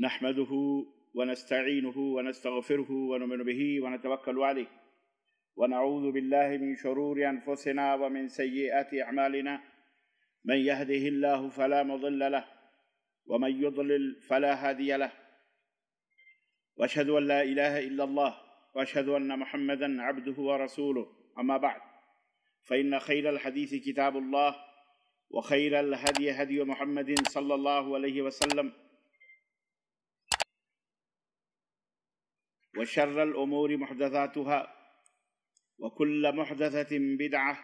نحمده ونستعينه ونستغفره ونؤمن به ونتوكل عليه ونعوذ بالله من شرور انفسنا ومن سيئات اعمالنا من يهده الله فلا مضل له ومن يضلل فلا هادي له واشهد ان لا اله الا الله واشهد ان محمدا عبده ورسوله اما بعد فان خير الحديث كتاب الله وخير الهدي هدي محمد صلى الله عليه وسلم وشر الأمور محدثاتها وكل محدثة بدعة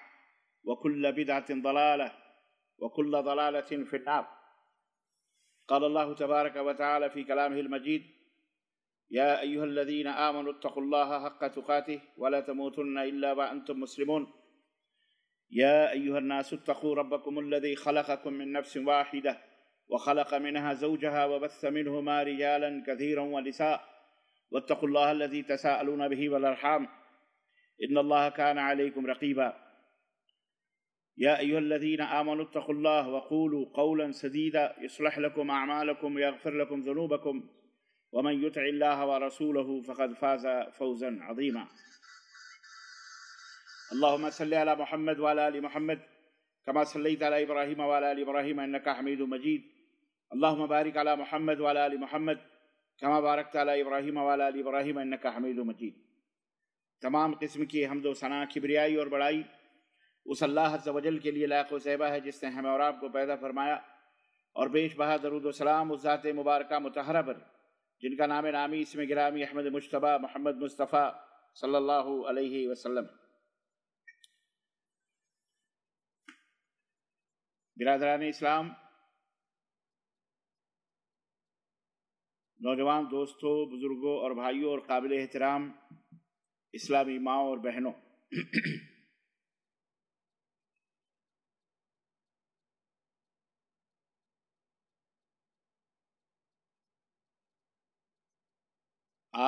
وكل بدعة ضلالة وكل ضلالة في النار قال الله تبارك وتعالى في كلامه المجيد يا أيها الذين آمنوا اتقوا الله حق تقاته ولا تموتن إلا وأنتم مسلمون يا أيها الناس اتقوا ربكم الذي خلقكم من نفس واحدة وخلق منها زوجها وبث منهما رجالا كثيرا ونساء واتقوا الله الذي تساءلون به والارحام ان الله كان عليكم رقيبا يا ايها الذين امنوا اتقوا الله وقولوا قولا سديدا يصلح لكم اعمالكم ويغفر لكم ذنوبكم ومن يطع الله ورسوله فقد فاز فوزا عظيما اللهم صل على محمد وعلى ال محمد كما صليت على ابراهيم وعلى ال ابراهيم انك حميد مجيد اللهم بارك على محمد وعلى ال محمد کما بارک تعالیٰ ابراہیم والا علی ابراہیم انکا حمید و مجید تمام قسم کی حمد و ثناء کبریائی اور بڑائی اس اللہ عز و جل کے لیے لائق و زیبہ ہے جس نے ہمیں اور آپ کو پیدا فرمایا اور بیش بہا درود و سلام ذات مبارکہ متحرہ پر جن کا نام نامی اس میں گرامی احمد مشتبہ محمد مصطفیٰ صلی اللہ علیہ وسلم برادران اسلام نوجوان دوستوں بزرگوں اور بھائیوں اور قابل احترام اسلامی ماں اور بہنوں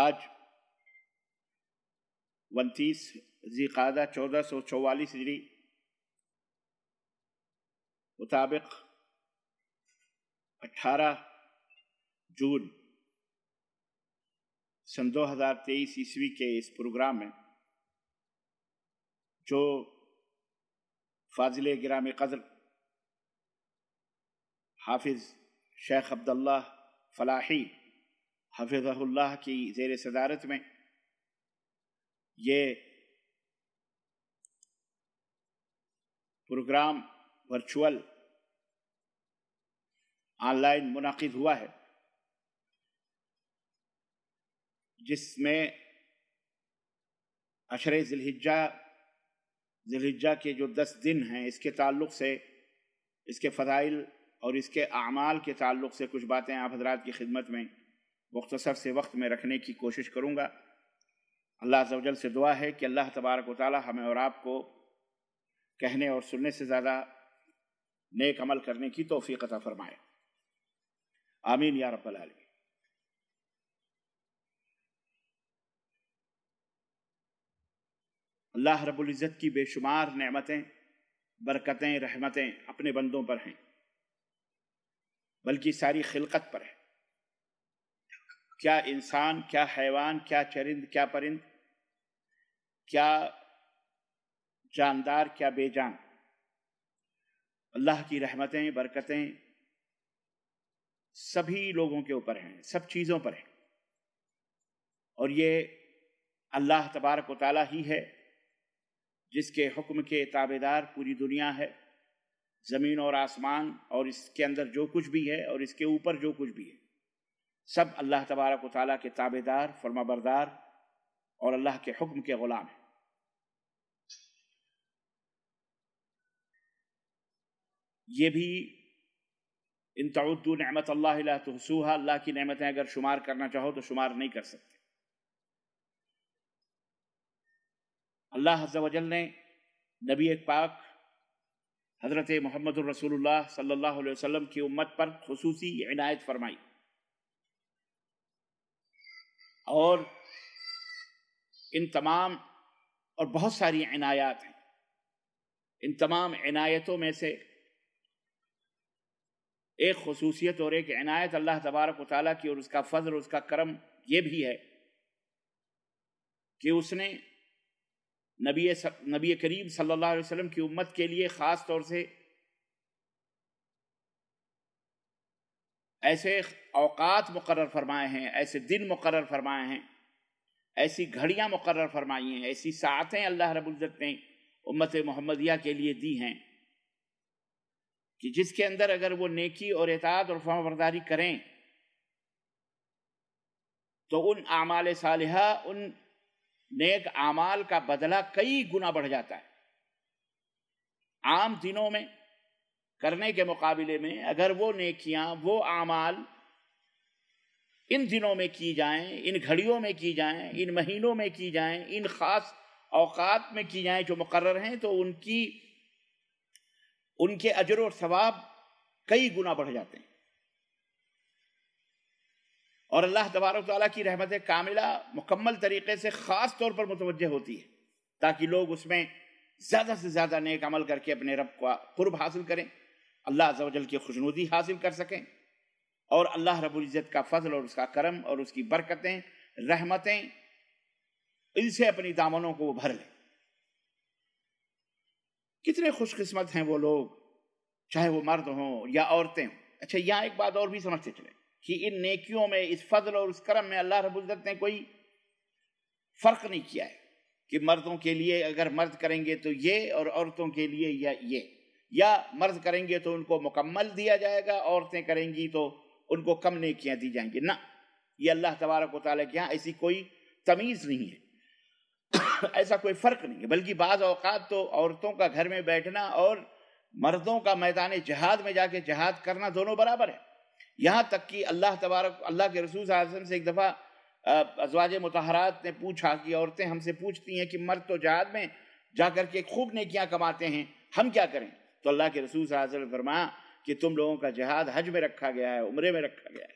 آج ونتیسہ چودہ سو چوالیس مطابق اٹھارہ جون سن دو ہزار تیئیس عیسوی کے اس پروگرام میں جو فاضل گرام قدر حافظ شیخ عبداللہ فلاحی حفظ اللہ کی زیر صدارت میں یہ پروگرام ورچوئل آن لائن منعقد ہوا ہے جس میں عشر ذی الحجہ ذی الحجہ کے جو دس دن ہیں اس کے تعلق سے اس کے فضائل اور اس کے اعمال کے تعلق سے کچھ باتیں آپ حضرات کی خدمت میں مختصر سے وقت میں رکھنے کی کوشش کروں گا اللہ عزوجل سے دعا ہے کہ اللہ تبارک و تعالی ہمیں اور آپ کو کہنے اور سننے سے زیادہ نیک عمل کرنے کی توفیق عطا فرمائے آمین یا رب العالمین اللہ رب العزت کی بے شمار نعمتیں برکتیں رحمتیں اپنے بندوں پر ہیں بلکہ ساری خلقت پر ہیں کیا انسان کیا حیوان کیا چرند کیا پرند کیا جاندار کیا بے جان اللہ کی رحمتیں برکتیں سبھی لوگوں کے اوپر ہیں سب چیزوں پر ہیں اور یہ اللہ تبارک و تعالیٰ ہی ہے جس کے حکم کے تابے دار پوری دنیا ہے زمین اور آسمان اور اس کے اندر جو کچھ بھی ہے اور اس کے اوپر جو کچھ بھی ہے سب اللہ تبارک و تعالیٰ کے تابے دار فرما بردار اور اللہ کے حکم کے غلام ہیں یہ بھی ان تعدو نعمت اللہ تصوہا اللہ کی نعمتیں اگر شمار کرنا چاہو تو شمار نہیں کر سکتے اللہ حضر وجل نے نبی پاک حضرت محمد الرسول اللہ صلی اللہ علیہ وسلم کی امت پر خصوصی عنایت فرمائی اور ان تمام اور بہت ساری عنایات ہیں ان تمام عنایتوں میں سے ایک خصوصیت اور ایک عنایت اللہ تبارک و تعالیٰ کی اور اس کا فضل اور اس کا کرم یہ بھی ہے کہ اس نے نبی نبی کریم صلی اللہ علیہ وسلم کی امت کے لیے خاص طور سے ایسے اوقات مقرر فرمائے ہیں ایسے دن مقرر فرمائے ہیں ایسی گھڑیاں مقرر فرمائی ہیں ایسی ساعتیں اللہ رب العزت نے امت محمدیہ کے لیے دی ہیں کہ جس کے اندر اگر وہ نیکی اور اعتعاد اور برداری کریں تو ان اعمال صالحہ ان نیک اعمال کا بدلہ کئی گنا بڑھ جاتا ہے عام دنوں میں کرنے کے مقابلے میں اگر وہ نیکیاں وہ اعمال ان دنوں میں کی جائیں ان گھڑیوں میں کی جائیں ان مہینوں میں کی جائیں ان خاص اوقات میں کی جائیں جو مقرر ہیں تو ان کی ان کے اجر و ثواب کئی گنا بڑھ جاتے ہیں اور اللہ تبارک تعالیٰ کی رحمت کاملہ مکمل طریقے سے خاص طور پر متوجہ ہوتی ہے تاکہ لوگ اس میں زیادہ سے زیادہ نیک عمل کر کے اپنے رب کو قرب حاصل کریں اللہ عز و جل کی خوشنودی حاصل کر سکیں اور اللہ رب العزت کا فضل اور اس کا کرم اور اس کی برکتیں رحمتیں ان سے اپنی دامنوں کو وہ بھر لیں کتنے خوش قسمت ہیں وہ لوگ چاہے وہ مرد ہوں یا عورتیں ہوں اچھا یہاں ایک بات اور بھی سمجھتے چلیں کہ ان نیکیوں میں اس فضل اور اس کرم میں اللہ رب العزت نے کوئی فرق نہیں کیا ہے کہ مردوں کے لیے اگر مرد کریں گے تو یہ اور عورتوں کے لیے یا یہ یا مرد کریں گے تو ان کو مکمل دیا جائے گا عورتیں کریں گی تو ان کو کم نیکیاں دی جائیں گی نہ یہ اللہ تبارک و تعالیٰ کے یہاں ایسی کوئی تمیز نہیں ہے ایسا کوئی فرق نہیں ہے بلکہ بعض اوقات تو عورتوں کا گھر میں بیٹھنا اور مردوں کا میدان جہاد میں جا کے جہاد کرنا دونوں برابر ہے یہاں تک کہ اللہ تبارک اللہ کے رسول صلی اللہ علیہ وسلم سے ایک دفعہ ازواج متحرات نے پوچھا کہ عورتیں ہم سے پوچھتی ہیں کہ مرد تو جہاد میں جا کر کے خوب نیکیاں کماتے ہیں ہم کیا کریں تو اللہ کے رسول صلی اللہ علیہ وسلم فرما کہ تم لوگوں کا جہاد حج میں رکھا گیا ہے عمرے میں رکھا گیا ہے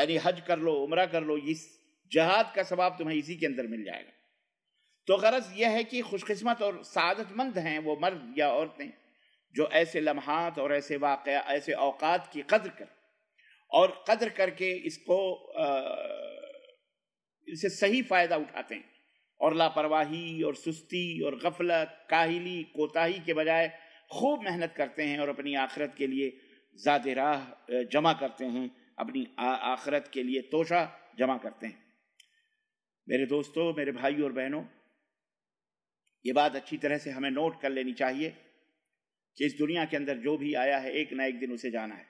یعنی حج کر لو عمرہ کر لو اس جہاد کا ثواب تمہیں اسی کے اندر مل جائے گا تو غرض یہ ہے کہ خوش قسمت اور سعادت مند ہیں وہ مرد یا عورتیں جو ایسے لمحات اور ایسے واقعہ ایسے اوقات کی قدر کر اور قدر کر کے اس کو اس سے صحیح فائدہ اٹھاتے ہیں اور لاپرواہی اور سستی اور غفلت کاہلی کوتاہی کے بجائے خوب محنت کرتے ہیں اور اپنی آخرت کے لیے زاد راہ جمع کرتے ہیں اپنی آخرت کے لیے توشہ جمع کرتے ہیں میرے دوستوں میرے بھائی اور بہنوں یہ بات اچھی طرح سے ہمیں نوٹ کر لینی چاہیے کہ اس دنیا کے اندر جو بھی آیا ہے ایک نہ ایک دن اسے جانا ہے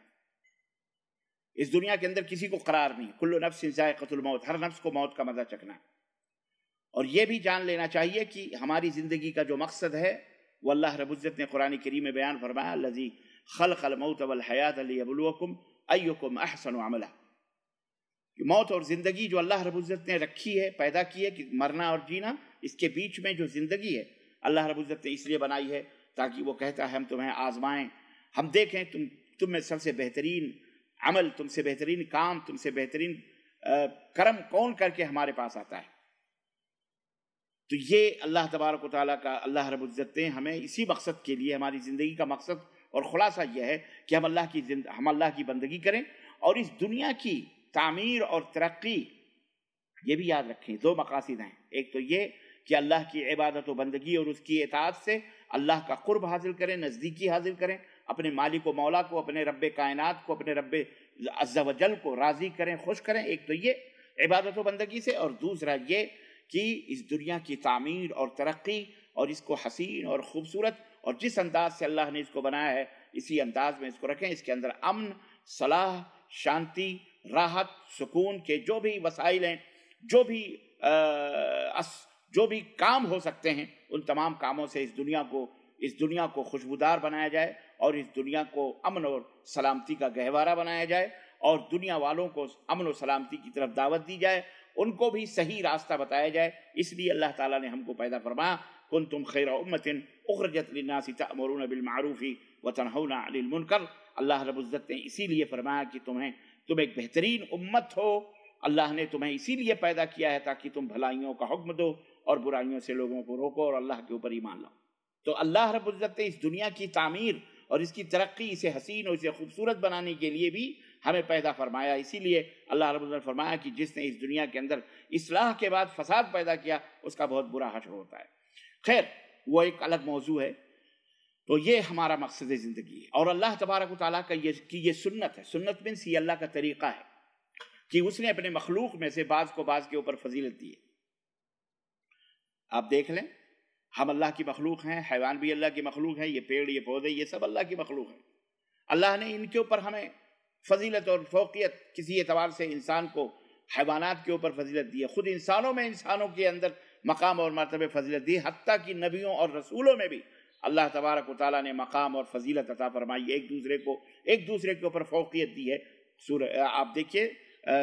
اس دنیا کے اندر کسی کو قرار نہیں کلو نفس موت ہر نفس کو موت کا مزہ چکھنا اور یہ بھی جان لینا چاہیے کہ ہماری زندگی کا جو مقصد ہے وہ اللہ رب العزت نے قرآن کریم میں بیان فرمایا لذی خلق الموت والحیات علی ابلوکم ایوکم احسن عملہ موت اور زندگی جو اللہ رب العزت نے رکھی ہے پیدا کی ہے کہ مرنا اور جینا اس کے بیچ میں جو زندگی ہے اللہ رب العزت نے اس لیے بنائی ہے تاکہ وہ کہتا ہے ہم تمہیں آزمائیں ہم دیکھیں تم تم میں سب سے بہترین عمل تم سے بہترین کام تم سے بہترین کرم کون کر کے ہمارے پاس آتا ہے تو یہ اللہ تبارک و تعالیٰ کا اللہ رب العزت نے ہمیں اسی مقصد کے لیے ہماری زندگی کا مقصد اور خلاصہ یہ ہے کہ ہم اللہ کی زند... ہم اللہ کی بندگی کریں اور اس دنیا کی تعمیر اور ترقی یہ بھی یاد رکھیں دو مقاصد ہیں ایک تو یہ کہ اللہ کی عبادت و بندگی اور اس کی اطاعت سے اللہ کا قرب حاصل کریں نزدیکی حاصل کریں اپنے مالک و مولا کو اپنے رب کائنات کو اپنے رب عزا و جل کو راضی کریں خوش کریں ایک تو یہ عبادت و بندگی سے اور دوسرا یہ کہ اس دنیا کی تعمیر اور ترقی اور اس کو حسین اور خوبصورت اور جس انداز سے اللہ نے اس کو بنایا ہے اسی انداز میں اس کو رکھیں اس کے اندر امن صلاح شانتی راحت سکون کے جو بھی وسائل ہیں جو بھی جو بھی کام ہو سکتے ہیں ان تمام کاموں سے اس دنیا کو اس دنیا کو خوشبودار بنایا جائے اور اس دنیا کو امن اور سلامتی کا گہوارہ بنایا جائے اور دنیا والوں کو امن و سلامتی کی طرف دعوت دی جائے ان کو بھی صحیح راستہ بتایا جائے اس لیے اللہ تعالیٰ نے ہم کو پیدا فرمایا کن تم خیر امتن اخرجت النا سط بالمعروفی و تنہون علی المنکر اللہ رب عزت نے اسی لیے فرمایا کہ تمہیں تم ایک بہترین امت ہو اللہ نے تمہیں اسی لیے پیدا کیا ہے تاکہ تم بھلائیوں کا حکم دو اور برائیوں سے لوگوں کو روکو اور اللہ کے اوپر ایمان لاؤ تو اللہ رب عزت اس دنیا کی تعمیر اور اس کی ترقی اسے حسین اور اسے خوبصورت بنانے کے لیے بھی ہمیں پیدا فرمایا اسی لیے اللہ رب نے فرمایا کہ جس نے اس دنیا کے اندر اصلاح کے بعد فساد پیدا کیا اس کا بہت برا حشر ہوتا ہے خیر وہ ایک الگ موضوع ہے تو یہ ہمارا مقصد زندگی ہے اور اللہ تبارک و تعالیٰ کا یہ کہ یہ سنت ہے سنت بن سی اللہ کا طریقہ ہے کہ اس نے اپنے مخلوق میں سے بعض کو بعض کے اوپر فضیلت دی ہے آپ دیکھ لیں ہم اللہ کی مخلوق ہیں حیوان بھی اللہ کی مخلوق ہیں یہ پیڑ یہ پودے یہ سب اللہ کی مخلوق ہیں اللہ نے ان کے اوپر ہمیں فضیلت اور فوقیت کسی اعتبار سے انسان کو حیوانات کے اوپر فضیلت دی ہے خود انسانوں میں انسانوں کے اندر مقام اور مرتبہ فضیلت دی حتیٰ کہ نبیوں اور رسولوں میں بھی اللہ تبارک و تعالیٰ نے مقام اور فضیلت عطا فرمائی ایک دوسرے کو ایک دوسرے کے اوپر فوقیت دی ہے سور آپ دیکھیے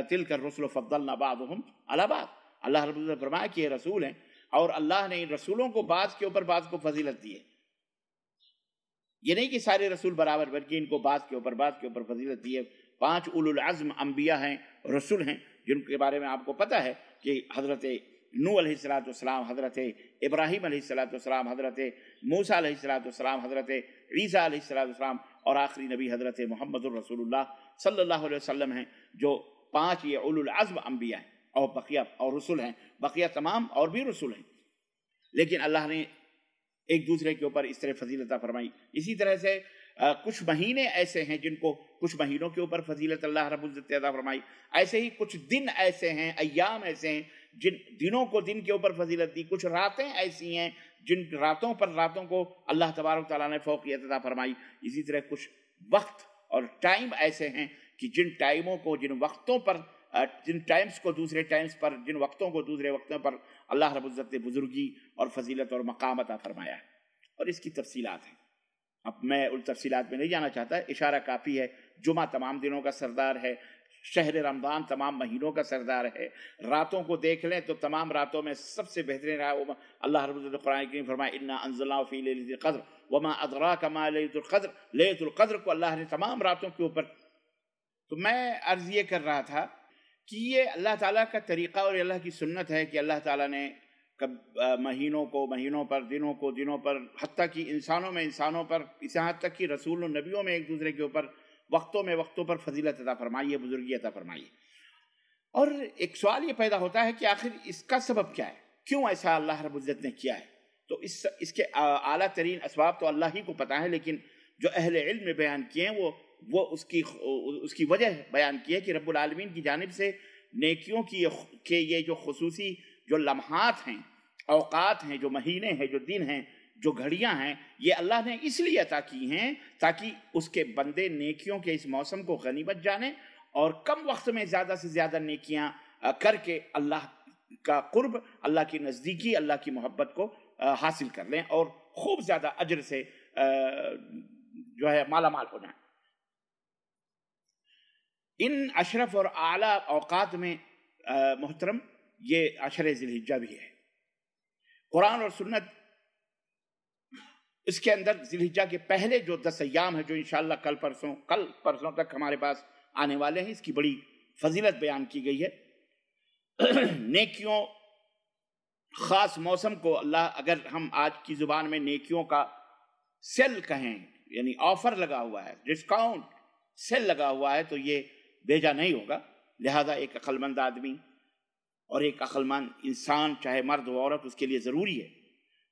تل کر رسول و فقد البادم الہباد اللہ رب اللہ فرمائے کہ یہ رسول ہیں اور اللہ نے ان رسولوں کو بعض کے اوپر بعض کو فضیلت دی ہے یہ نہیں کہ سارے رسول برابر بلکہ ان کو بعض کے اوپر بعض کے اوپر فضیلت دی ہے پانچ اول العزم انبیاء ہیں رسول ہیں جن کے بارے میں آپ کو پتہ ہے کہ حضرت نو علیہ السلاۃ والسلام حضرت ابراہیم علیہ السلاۃ والسلام حضرت موسیٰ علیہ السلاۃ والسلام حضرت عیسیٰ علیہ السلاۃ السلام اور آخری نبی حضرت محمد الرسول اللہ صلی اللہ علیہ وسلم ہیں جو پانچ یہ اول العزم انبیاء ہیں اور بقیہ اور رسول ہیں بقیہ تمام اور بھی رسول ہیں لیکن اللہ نے ایک دوسرے کے اوپر اس طرح فضیلتہ فرمائی اسی طرح سے کچھ مہینے ایسے ہیں جن کو کچھ مہینوں کے اوپر فضیلت اللہ رب العزت عطا فرمائی ایسے ہی کچھ دن ایسے ہیں ایام ایسے ہیں جن دنوں کو دن کے اوپر فضیلت دی کچھ راتیں ایسی ہیں جن راتوں پر راتوں کو اللہ تبارک تعالیٰ نے فوقیت عطا فرمائی اسی طرح کچھ وقت اور ٹائم ایسے ہیں کہ جن ٹائموں کو جن وقتوں پر جن ٹائمز کو دوسرے ٹائمز پر جن وقتوں کو دوسرے وقتوں پر اللہ رب العزت نے بزرگی اور فضیلت اور مقام عطا فرمایا ہے اور اس کی تفصیلات ہیں اب میں ان تفصیلات میں نہیں جانا چاہتا اشارہ کافی ہے جمعہ تمام دنوں کا سردار ہے شہر رمضان تمام مہینوں کا سردار ہے راتوں کو دیکھ لیں تو تمام راتوں میں سب سے بہترین رہا اللہ العزت قرآن کریم فرمائے انا انز فی لیلۃ القدر وما ادراک ما لیلۃ القدر لیلۃ القدر کو اللہ نے تمام راتوں کے اوپر تو میں عرض یہ کر رہا تھا کہ یہ اللہ تعالیٰ کا طریقہ اور اللہ کی سنت ہے کہ اللہ تعالیٰ نے کب مہینوں کو مہینوں پر دنوں کو دنوں پر حتیٰ کی انسانوں میں انسانوں پر اسے حد تک کہ رسول و نبیوں میں ایک دوسرے کے اوپر وقتوں میں وقتوں پر فضیلت عطا فرمائی ہے بزرگی عطا فرمائی ہے اور ایک سوال یہ پیدا ہوتا ہے کہ آخر اس کا سبب کیا ہے کیوں ایسا اللہ رب العزت نے کیا ہے تو اس اس کے اعلیٰ ترین اسباب تو اللہ ہی کو پتہ ہے لیکن جو اہل علم بیان کیے ہیں وہ وہ اس کی اس کی وجہ بیان کی ہے کہ رب العالمین کی جانب سے نیکیوں کی کے یہ جو خصوصی جو لمحات ہیں اوقات ہیں جو مہینے ہیں جو دن ہیں جو گھڑیاں ہیں یہ اللہ نے اس لیے عطا کی ہیں تاکہ اس کے بندے نیکیوں کے اس موسم کو غنیمت جانیں اور کم وقت میں زیادہ سے زیادہ نیکیاں کر کے اللہ کا قرب اللہ کی نزدیکی اللہ کی محبت کو حاصل کر لیں اور خوب زیادہ اجر سے جو ہے مالا مال ہو جائیں ان اشرف اور اعلیٰ اوقات میں محترم یہ اشر ذیجہ بھی ہے قرآن اور سنت اس کے اندر ذی کے پہلے جو دس ایام ہے جو انشاءاللہ کل پرسوں کل پرسوں تک ہمارے پاس آنے والے ہیں اس کی بڑی فضیلت بیان کی گئی ہے نیکیوں خاص موسم کو اللہ اگر ہم آج کی زبان میں نیکیوں کا سیل کہیں یعنی آفر لگا ہوا ہے ڈسکاؤنٹ سیل لگا ہوا ہے تو یہ بیجا نہیں ہوگا لہذا ایک عقل مند آدمی اور ایک مند انسان چاہے مرد عورت اس کے لیے ضروری ہے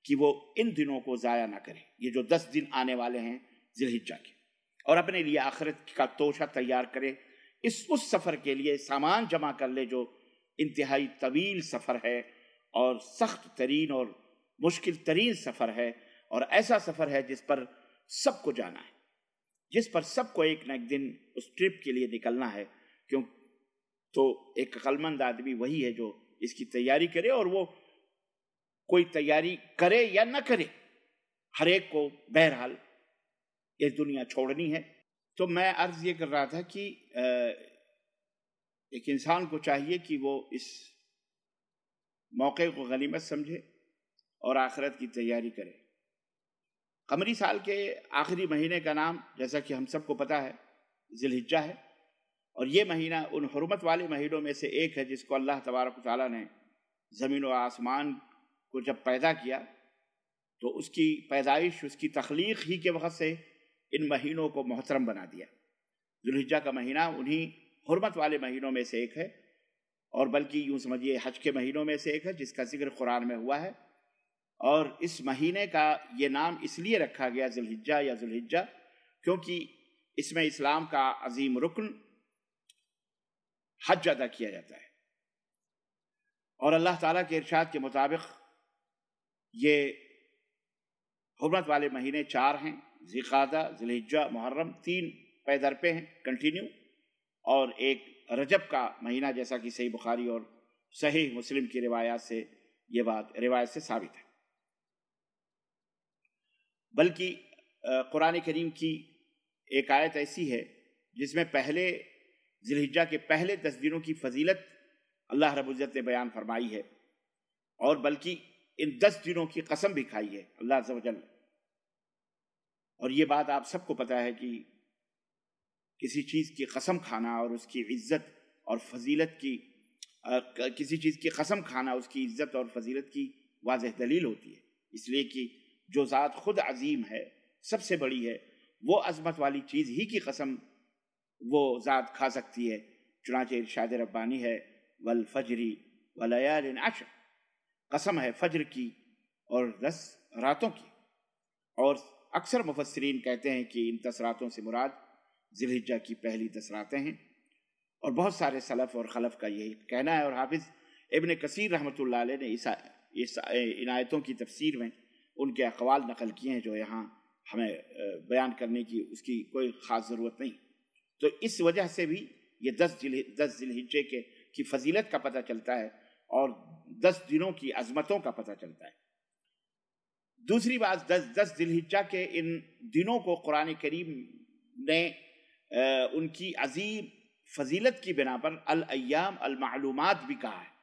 کہ وہ ان دنوں کو ضائع نہ کرے یہ جو دس دن آنے والے ہیں کے اور اپنے لیے آخرت کا توشہ تیار کرے اس اس سفر کے لیے سامان جمع کر لے جو انتہائی طویل سفر ہے اور سخت ترین اور مشکل ترین سفر ہے اور ایسا سفر ہے جس پر سب کو جانا ہے جس پر سب کو ایک نہ ایک دن اس ٹرپ کے لیے نکلنا ہے کیوں تو ایک عقلمند آدمی وہی ہے جو اس کی تیاری کرے اور وہ کوئی تیاری کرے یا نہ کرے ہر ایک کو بہرحال یہ دنیا چھوڑنی ہے تو میں عرض یہ کر رہا تھا کہ ایک انسان کو چاہیے کہ وہ اس موقع کو غنیمت سمجھے اور آخرت کی تیاری کرے قمری سال کے آخری مہینے کا نام جیسا کہ ہم سب کو پتہ ہے ذی الحجہ ہے اور یہ مہینہ ان حرمت والے مہینوں میں سے ایک ہے جس کو اللہ تبارک تعالیٰ نے زمین و آسمان کو جب پیدا کیا تو اس کی پیدائش اس کی تخلیق ہی کے وقت سے ان مہینوں کو محترم بنا دیا ذی کا مہینہ انہی حرمت والے مہینوں میں سے ایک ہے اور بلکہ یوں سمجھیے حج کے مہینوں میں سے ایک ہے جس کا ذکر قرآن میں ہوا ہے اور اس مہینے کا یہ نام اس لیے رکھا گیا ذلحجہ یا ذلحجہ کیونکہ اس میں اسلام کا عظیم رکن حج ادا کیا جاتا ہے اور اللہ تعالیٰ کے ارشاد کے مطابق یہ حرمت والے مہینے چار ہیں ذیخادہ ذلحجہ محرم تین پہ ہیں کنٹینیو اور ایک رجب کا مہینہ جیسا کہ صحیح بخاری اور صحیح مسلم کی روایات سے یہ بات روایت سے ثابت ہے بلکہ قرآن کریم کی ایک آیت ایسی ہے جس میں پہلے ذلحجہ کے پہلے دس دنوں کی فضیلت اللہ رب العزت نے بیان فرمائی ہے اور بلکہ ان دس دنوں کی قسم بھی کھائی ہے اللہ عز و جل اور یہ بات آپ سب کو پتہ ہے کہ کسی چیز کی قسم کھانا اور اس کی عزت اور فضیلت کی کسی چیز کی قسم کھانا اس کی عزت اور فضیلت کی واضح دلیل ہوتی ہے اس لیے کہ جو ذات خود عظیم ہے سب سے بڑی ہے وہ عظمت والی چیز ہی کی قسم وہ ذات کھا سکتی ہے چنانچہ ارشاد ربانی ہے والفجری ولیال عشر قسم ہے فجر کی اور دس راتوں کی اور اکثر مفسرین کہتے ہیں کہ ان دس راتوں سے مراد ذہجہ کی پہلی دس راتیں ہیں اور بہت سارے صلف اور خلف کا یہی کہنا ہے اور حافظ ابن کثیر رحمۃ اللہ علیہ نے عنایتوں کی تفسیر میں ان کے اقوال نقل کیے ہیں جو یہاں ہمیں بیان کرنے کی اس کی کوئی خاص ضرورت نہیں تو اس وجہ سے بھی یہ دس دس ذیل کے کی فضیلت کا پتہ چلتا ہے اور دس دنوں کی عظمتوں کا پتہ چلتا ہے دوسری بات دس دس ذیل کے ان دنوں کو قرآن کریم نے ان کی عظیم فضیلت کی بنا پر الایام المعلومات بھی کہا ہے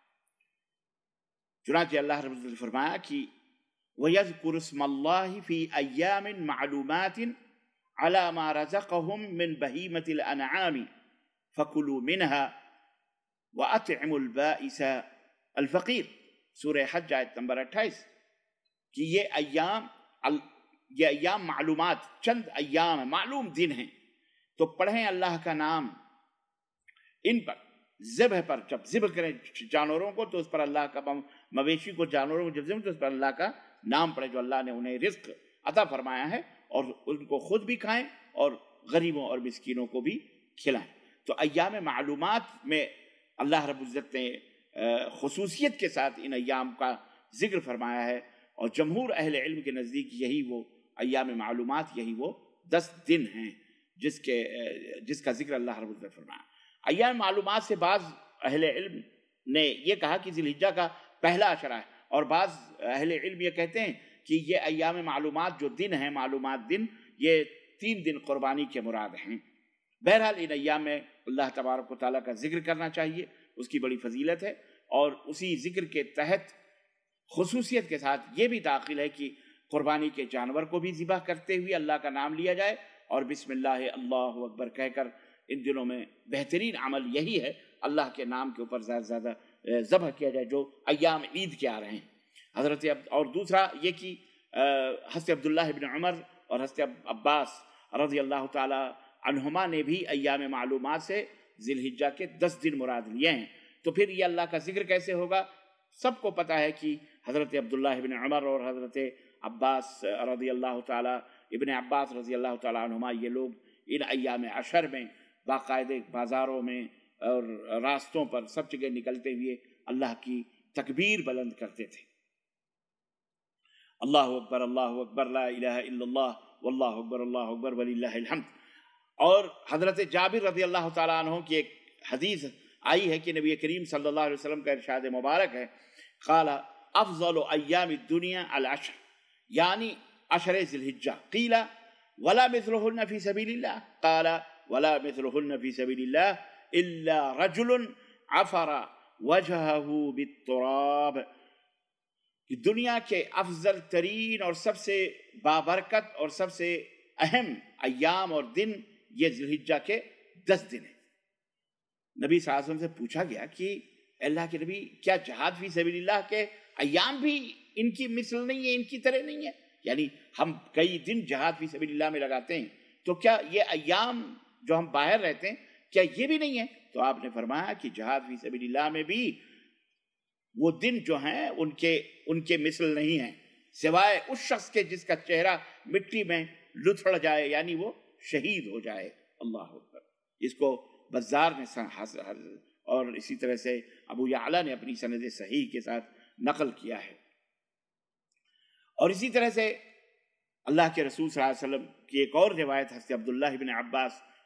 چنانچہ اللہ رب فرمایا کہ وَيَذْكُرُ اسْمَ اللَّهِ فِي أَيَّامٍ مَعْلُومَاتٍ عَلَى مَا رَزَقَهُمْ مِنْ بَهِيمَةِ الْأَنْعَامِ فَكُلُوا مِنْهَا وَأَطْعِمُوا الْبَائِسَ الفقیر سورة حج آیت نمبر اٹھائیس کہ یہ ایام یہ ایام معلومات چند ایام ہیں معلوم دن ہیں تو پڑھیں اللہ کا نام ان پر ذبح پر جب ذبح کریں جانوروں کو تو اس پر اللہ کا مویشی کو جانوروں کو جب ذبح تو اس پر اللہ کا نام پڑے جو اللہ نے انہیں رزق عطا فرمایا ہے اور ان کو خود بھی کھائیں اور غریبوں اور مسکینوں کو بھی کھلائیں تو ایام معلومات میں اللہ رب العزت نے خصوصیت کے ساتھ ان ایام کا ذکر فرمایا ہے اور جمہور اہل علم کے نزدیک یہی وہ ایام معلومات یہی وہ دس دن ہیں جس کے جس کا ذکر اللہ رب العزت فرمایا ایام معلومات سے بعض اہل علم نے یہ کہا کہ ذی الحجہ کا پہلا اشرہ ہے اور بعض اہل علم یہ کہتے ہیں کہ یہ ایام معلومات جو دن ہیں معلومات دن یہ تین دن قربانی کے مراد ہیں بہرحال ان ایام میں اللہ تبارک و تعالیٰ کا ذکر کرنا چاہیے اس کی بڑی فضیلت ہے اور اسی ذکر کے تحت خصوصیت کے ساتھ یہ بھی داخل ہے کہ قربانی کے جانور کو بھی ذبح کرتے ہوئے اللہ کا نام لیا جائے اور بسم اللہ اللہ اکبر کہہ کر ان دنوں میں بہترین عمل یہی ہے اللہ کے نام کے اوپر زیادہ زیادہ ذبح کیا جائے جو ایام عید کے آ رہے ہیں حضرت اور دوسرا یہ کہ حسط عبداللہ ابن عمر اور حسط عباس رضی اللہ تعالی عنہما نے بھی ایام معلومات سے ذی الحجہ کے دس دن مراد لیے ہیں تو پھر یہ اللہ کا ذکر کیسے ہوگا سب کو پتہ ہے کہ حضرت عبداللہ ابن عمر اور حضرت عباس رضی اللہ تعالیٰ ابن عباس رضی اللہ تعالیٰ عنہما یہ لوگ ان ایام عشر میں باقاعدہ بازاروں میں اور راستوں پر سب جگہ نکلتے ہوئے اللہ کی تکبیر بلند کرتے تھے اللہ اکبر اللہ اکبر لا الہ الا اللہ واللہ اکبر اللہ اکبر ولی اللہ الحمد اور حضرت جابر رضی اللہ تعالیٰ عنہ کی ایک حدیث آئی ہے کہ نبی کریم صلی اللہ علیہ وسلم کا ارشاد مبارک ہے قال افضل ایام الدنیا العشر یعنی عشر ذلحجہ قیلا ولا مثلہن فی سبیل اللہ قال ولا مثلہن فی سبیل اللہ الا رجل عفر وجهه بالتراب دنیا کے افضل ترین اور سب سے بابرکت اور سب سے اہم ایام اور دن یہ کے دس دن ہیں نبی صلی اللہ علیہ وسلم سے پوچھا گیا کہ اللہ کے نبی کیا جہاد فی سبیل اللہ کے ایام بھی ان کی مثل نہیں ہے ان کی طرح نہیں ہے یعنی ہم کئی دن جہاد فی سبیل اللہ میں لگاتے ہیں تو کیا یہ ایام جو ہم باہر رہتے ہیں کیا یہ بھی نہیں ہے تو آپ نے فرمایا کہ جہاد فی سبیل اللہ میں بھی وہ دن جو ہیں ان کے ان کے مثل نہیں ہیں سوائے اس شخص کے جس کا چہرہ مٹی میں لتھڑ جائے یعنی وہ شہید ہو جائے اللہ اکبر جس کو بزار نے اور اسی طرح سے ابو یعلا نے اپنی سند صحیح کے ساتھ نقل کیا ہے اور اسی طرح سے اللہ کے رسول صلی اللہ علیہ وسلم کی ایک اور روایت حضرت عبداللہ بن عباس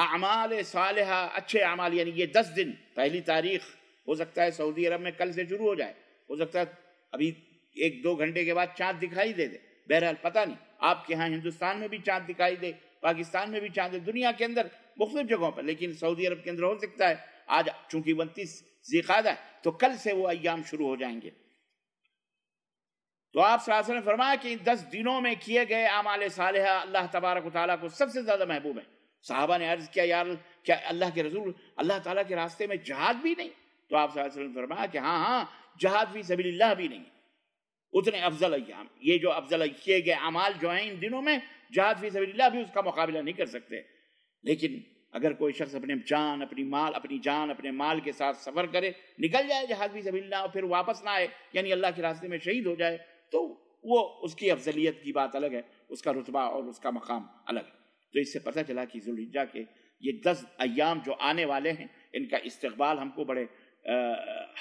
اعمال صالحہ اچھے اعمال یعنی یہ دس دن پہلی تاریخ ہو سکتا ہے سعودی عرب میں کل سے شروع ہو جائے ہو سکتا ہے ابھی ایک دو گھنٹے کے بعد چاند دکھائی دے دے بہرحال پتہ نہیں آپ کے ہاں ہندوستان میں بھی چاند دکھائی دے پاکستان میں بھی چاند دے دنیا کے اندر مختلف جگہوں پر لیکن سعودی عرب کے اندر ہو سکتا ہے آج چونکہ انتیس ہے تو کل سے وہ ایام شروع ہو جائیں گے تو آپ صلی اللہ علیہ وسلم نے فرمایا کہ ان دس دنوں میں کیے گئے اعمال صالحہ اللہ تبارک و تعالیٰ کو سب سے زیادہ محبوب ہے صحابہ نے عرض کیا یار کیا اللہ کے رسول اللہ تعالیٰ کے راستے میں جہاد بھی نہیں تو آپ صلی اللہ علیہ وسلم فرمایا کہ ہاں ہاں جہاد بھی سبیل اللہ بھی نہیں اتنے افضل ایام یہ جو افضل کیے گئے اعمال جو ہیں ان دنوں میں جہاد فی سبیل اللہ بھی اس کا مقابلہ نہیں کر سکتے لیکن اگر کوئی شخص اپنے جان اپنی مال اپنی جان اپنے مال کے ساتھ سفر کرے نکل جائے جہاد فی سبیل اللہ اور پھر واپس نہ آئے یعنی اللہ کے راستے میں شہید ہو جائے تو وہ اس کی افضلیت کی بات الگ ہے اس کا رتبہ اور اس کا مقام الگ ہے تو اس سے پتہ چلا کہ کے یہ دس ایام جو آنے والے ہیں ان کا استقبال ہم کو بڑے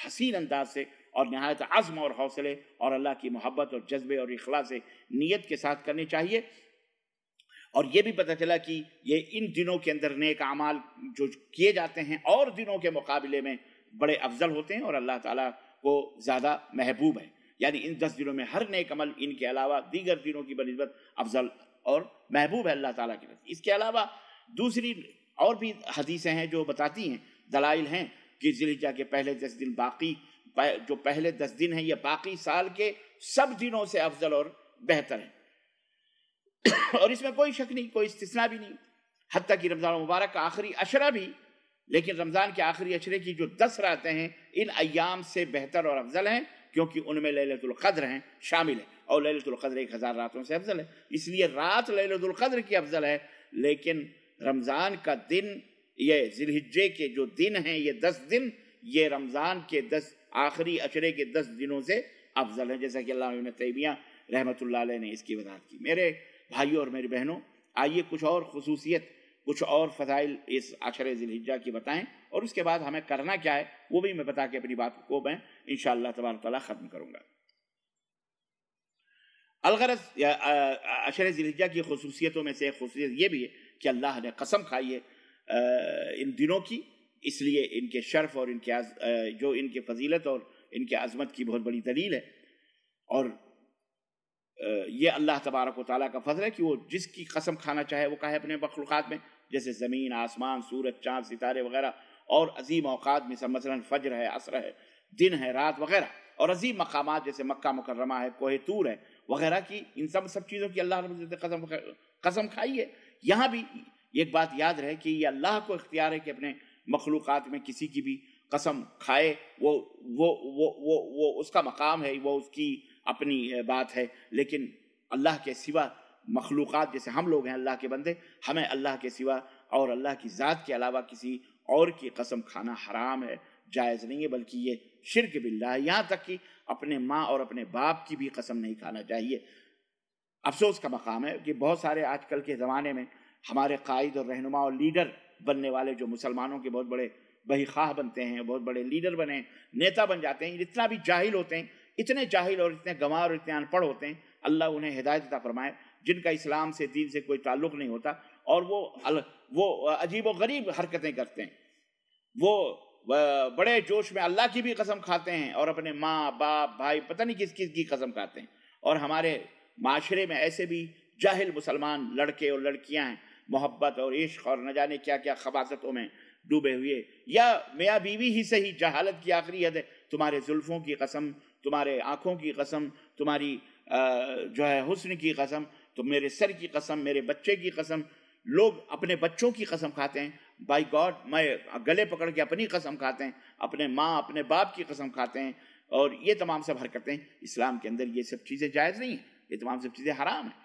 حسین انداز سے اور نہایت عزم اور حوصلے اور اللہ کی محبت اور جذبے اور اخلاص سے نیت کے ساتھ کرنی چاہیے اور یہ بھی پتہ چلا کہ یہ ان دنوں کے اندر نیک اعمال جو کیے جاتے ہیں اور دنوں کے مقابلے میں بڑے افضل ہوتے ہیں اور اللہ تعالیٰ کو زیادہ محبوب ہے یعنی ان دس دنوں میں ہر نیک عمل ان کے علاوہ دیگر دنوں کی بہ نسبت افضل اور محبوب ہے اللہ تعالیٰ کی طرف اس کے علاوہ دوسری اور بھی حدیثیں ہیں جو بتاتی ہیں دلائل ہیں کہ ذلیجہ کے پہلے دس دن باقی جو پہلے دس دن ہیں یہ باقی سال کے سب دنوں سے افضل اور بہتر ہے اور اس میں کوئی شک نہیں کوئی استثنا بھی نہیں حتیٰ کہ رمضان مبارک کا آخری اشرہ بھی لیکن رمضان کے آخری اشرے کی جو دس راتیں ہیں ان ایام سے بہتر اور افضل ہیں کیونکہ ان میں للت القدر ہیں شامل ہیں اور للت القدر ایک ہزار راتوں سے افضل ہے اس لیے رات للت القدر کی افضل ہے لیکن رمضان کا دن یہ ذلحجے کے جو دن ہیں یہ دس دن یہ رمضان کے دس آخری اشرے کے دس دنوں سے افضل ہیں جیسا کہ علامہ طیبیہ رحمۃ اللہ علیہ نے اس کی وضاحت کی میرے بھائیوں اور میری بہنوں آئیے کچھ اور خصوصیت کچھ اور فضائل اس عشرِ ذی کی بتائیں اور اس کے بعد ہمیں کرنا کیا ہے وہ بھی میں بتا کے اپنی بات کو میں شاء اللہ تعالیٰ ختم کروں گا الغرض اشر ذلحجہ کی خصوصیتوں میں سے ایک خصوصیت یہ بھی ہے کہ اللہ نے قسم کھائی ہے ان دنوں کی اس لیے ان کے شرف اور ان کے جو ان کے فضیلت اور ان کے عظمت کی بہت بڑی دلیل ہے اور یہ اللہ تبارک و تعالیٰ کا فضل ہے کہ وہ جس کی قسم کھانا چاہے وہ کہے اپنے مخلوقات میں جیسے زمین آسمان سورج چاند ستارے وغیرہ اور عظیم اوقات میں سے مثلاً فجر ہے عصر ہے دن ہے رات وغیرہ اور عظیم مقامات جیسے مکہ مکرمہ ہے کوہ طور ہے وغیرہ کی ان سب سب چیزوں کی اللہ رب العزت قسم قسم کھائی ہے یہاں بھی ایک بات یاد رہے کہ یہ اللہ کو اختیار ہے کہ اپنے مخلوقات میں کسی کی بھی قسم کھائے وہ وہ وہ وہ وہ اس کا مقام ہے وہ اس کی اپنی بات ہے لیکن اللہ کے سوا مخلوقات جیسے ہم لوگ ہیں اللہ کے بندے ہمیں اللہ کے سوا اور اللہ کی ذات کے علاوہ کسی اور کی قسم کھانا حرام ہے جائز نہیں ہے بلکہ یہ شرک باللہ ہے یہاں تک کہ اپنے ماں اور اپنے باپ کی بھی قسم نہیں کھانا چاہیے افسوس کا مقام ہے کہ بہت سارے آج کل کے زمانے میں ہمارے قائد اور رہنما اور لیڈر بننے والے جو مسلمانوں کے بہت بڑے بہی خواہ بنتے ہیں بہت بڑے لیڈر بنے نیتا بن جاتے ہیں اتنا بھی جاہل ہوتے ہیں اتنے جاہل اور اتنے گنوار اور اتنے ان پڑھ ہوتے ہیں اللہ انہیں ہدایت عطا فرمائے جن کا اسلام سے دین سے کوئی تعلق نہیں ہوتا اور وہ وہ عجیب و غریب حرکتیں کرتے ہیں وہ بڑے جوش میں اللہ کی بھی قسم کھاتے ہیں اور اپنے ماں باپ بھائی پتہ نہیں کس کس کی قسم کھاتے ہیں اور ہمارے معاشرے میں ایسے بھی جاہل مسلمان لڑکے اور لڑکیاں ہیں محبت اور عشق اور نہ جانے کیا کیا خباستوں میں ڈوبے ہوئے یا میاں بیوی ہی صحیح جہالت کی آخری حد ہے تمہارے زلفوں کی قسم تمہارے آنکھوں کی قسم تمہاری جو ہے حسن کی قسم تو میرے سر کی قسم میرے بچے کی قسم لوگ اپنے بچوں کی قسم کھاتے ہیں بائی گاڈ میں گلے پکڑ کے اپنی قسم کھاتے ہیں اپنے ماں اپنے باپ کی قسم کھاتے ہیں اور یہ تمام سب حرکتیں اسلام کے اندر یہ سب چیزیں جائز نہیں ہیں یہ تمام سب چیزیں حرام ہیں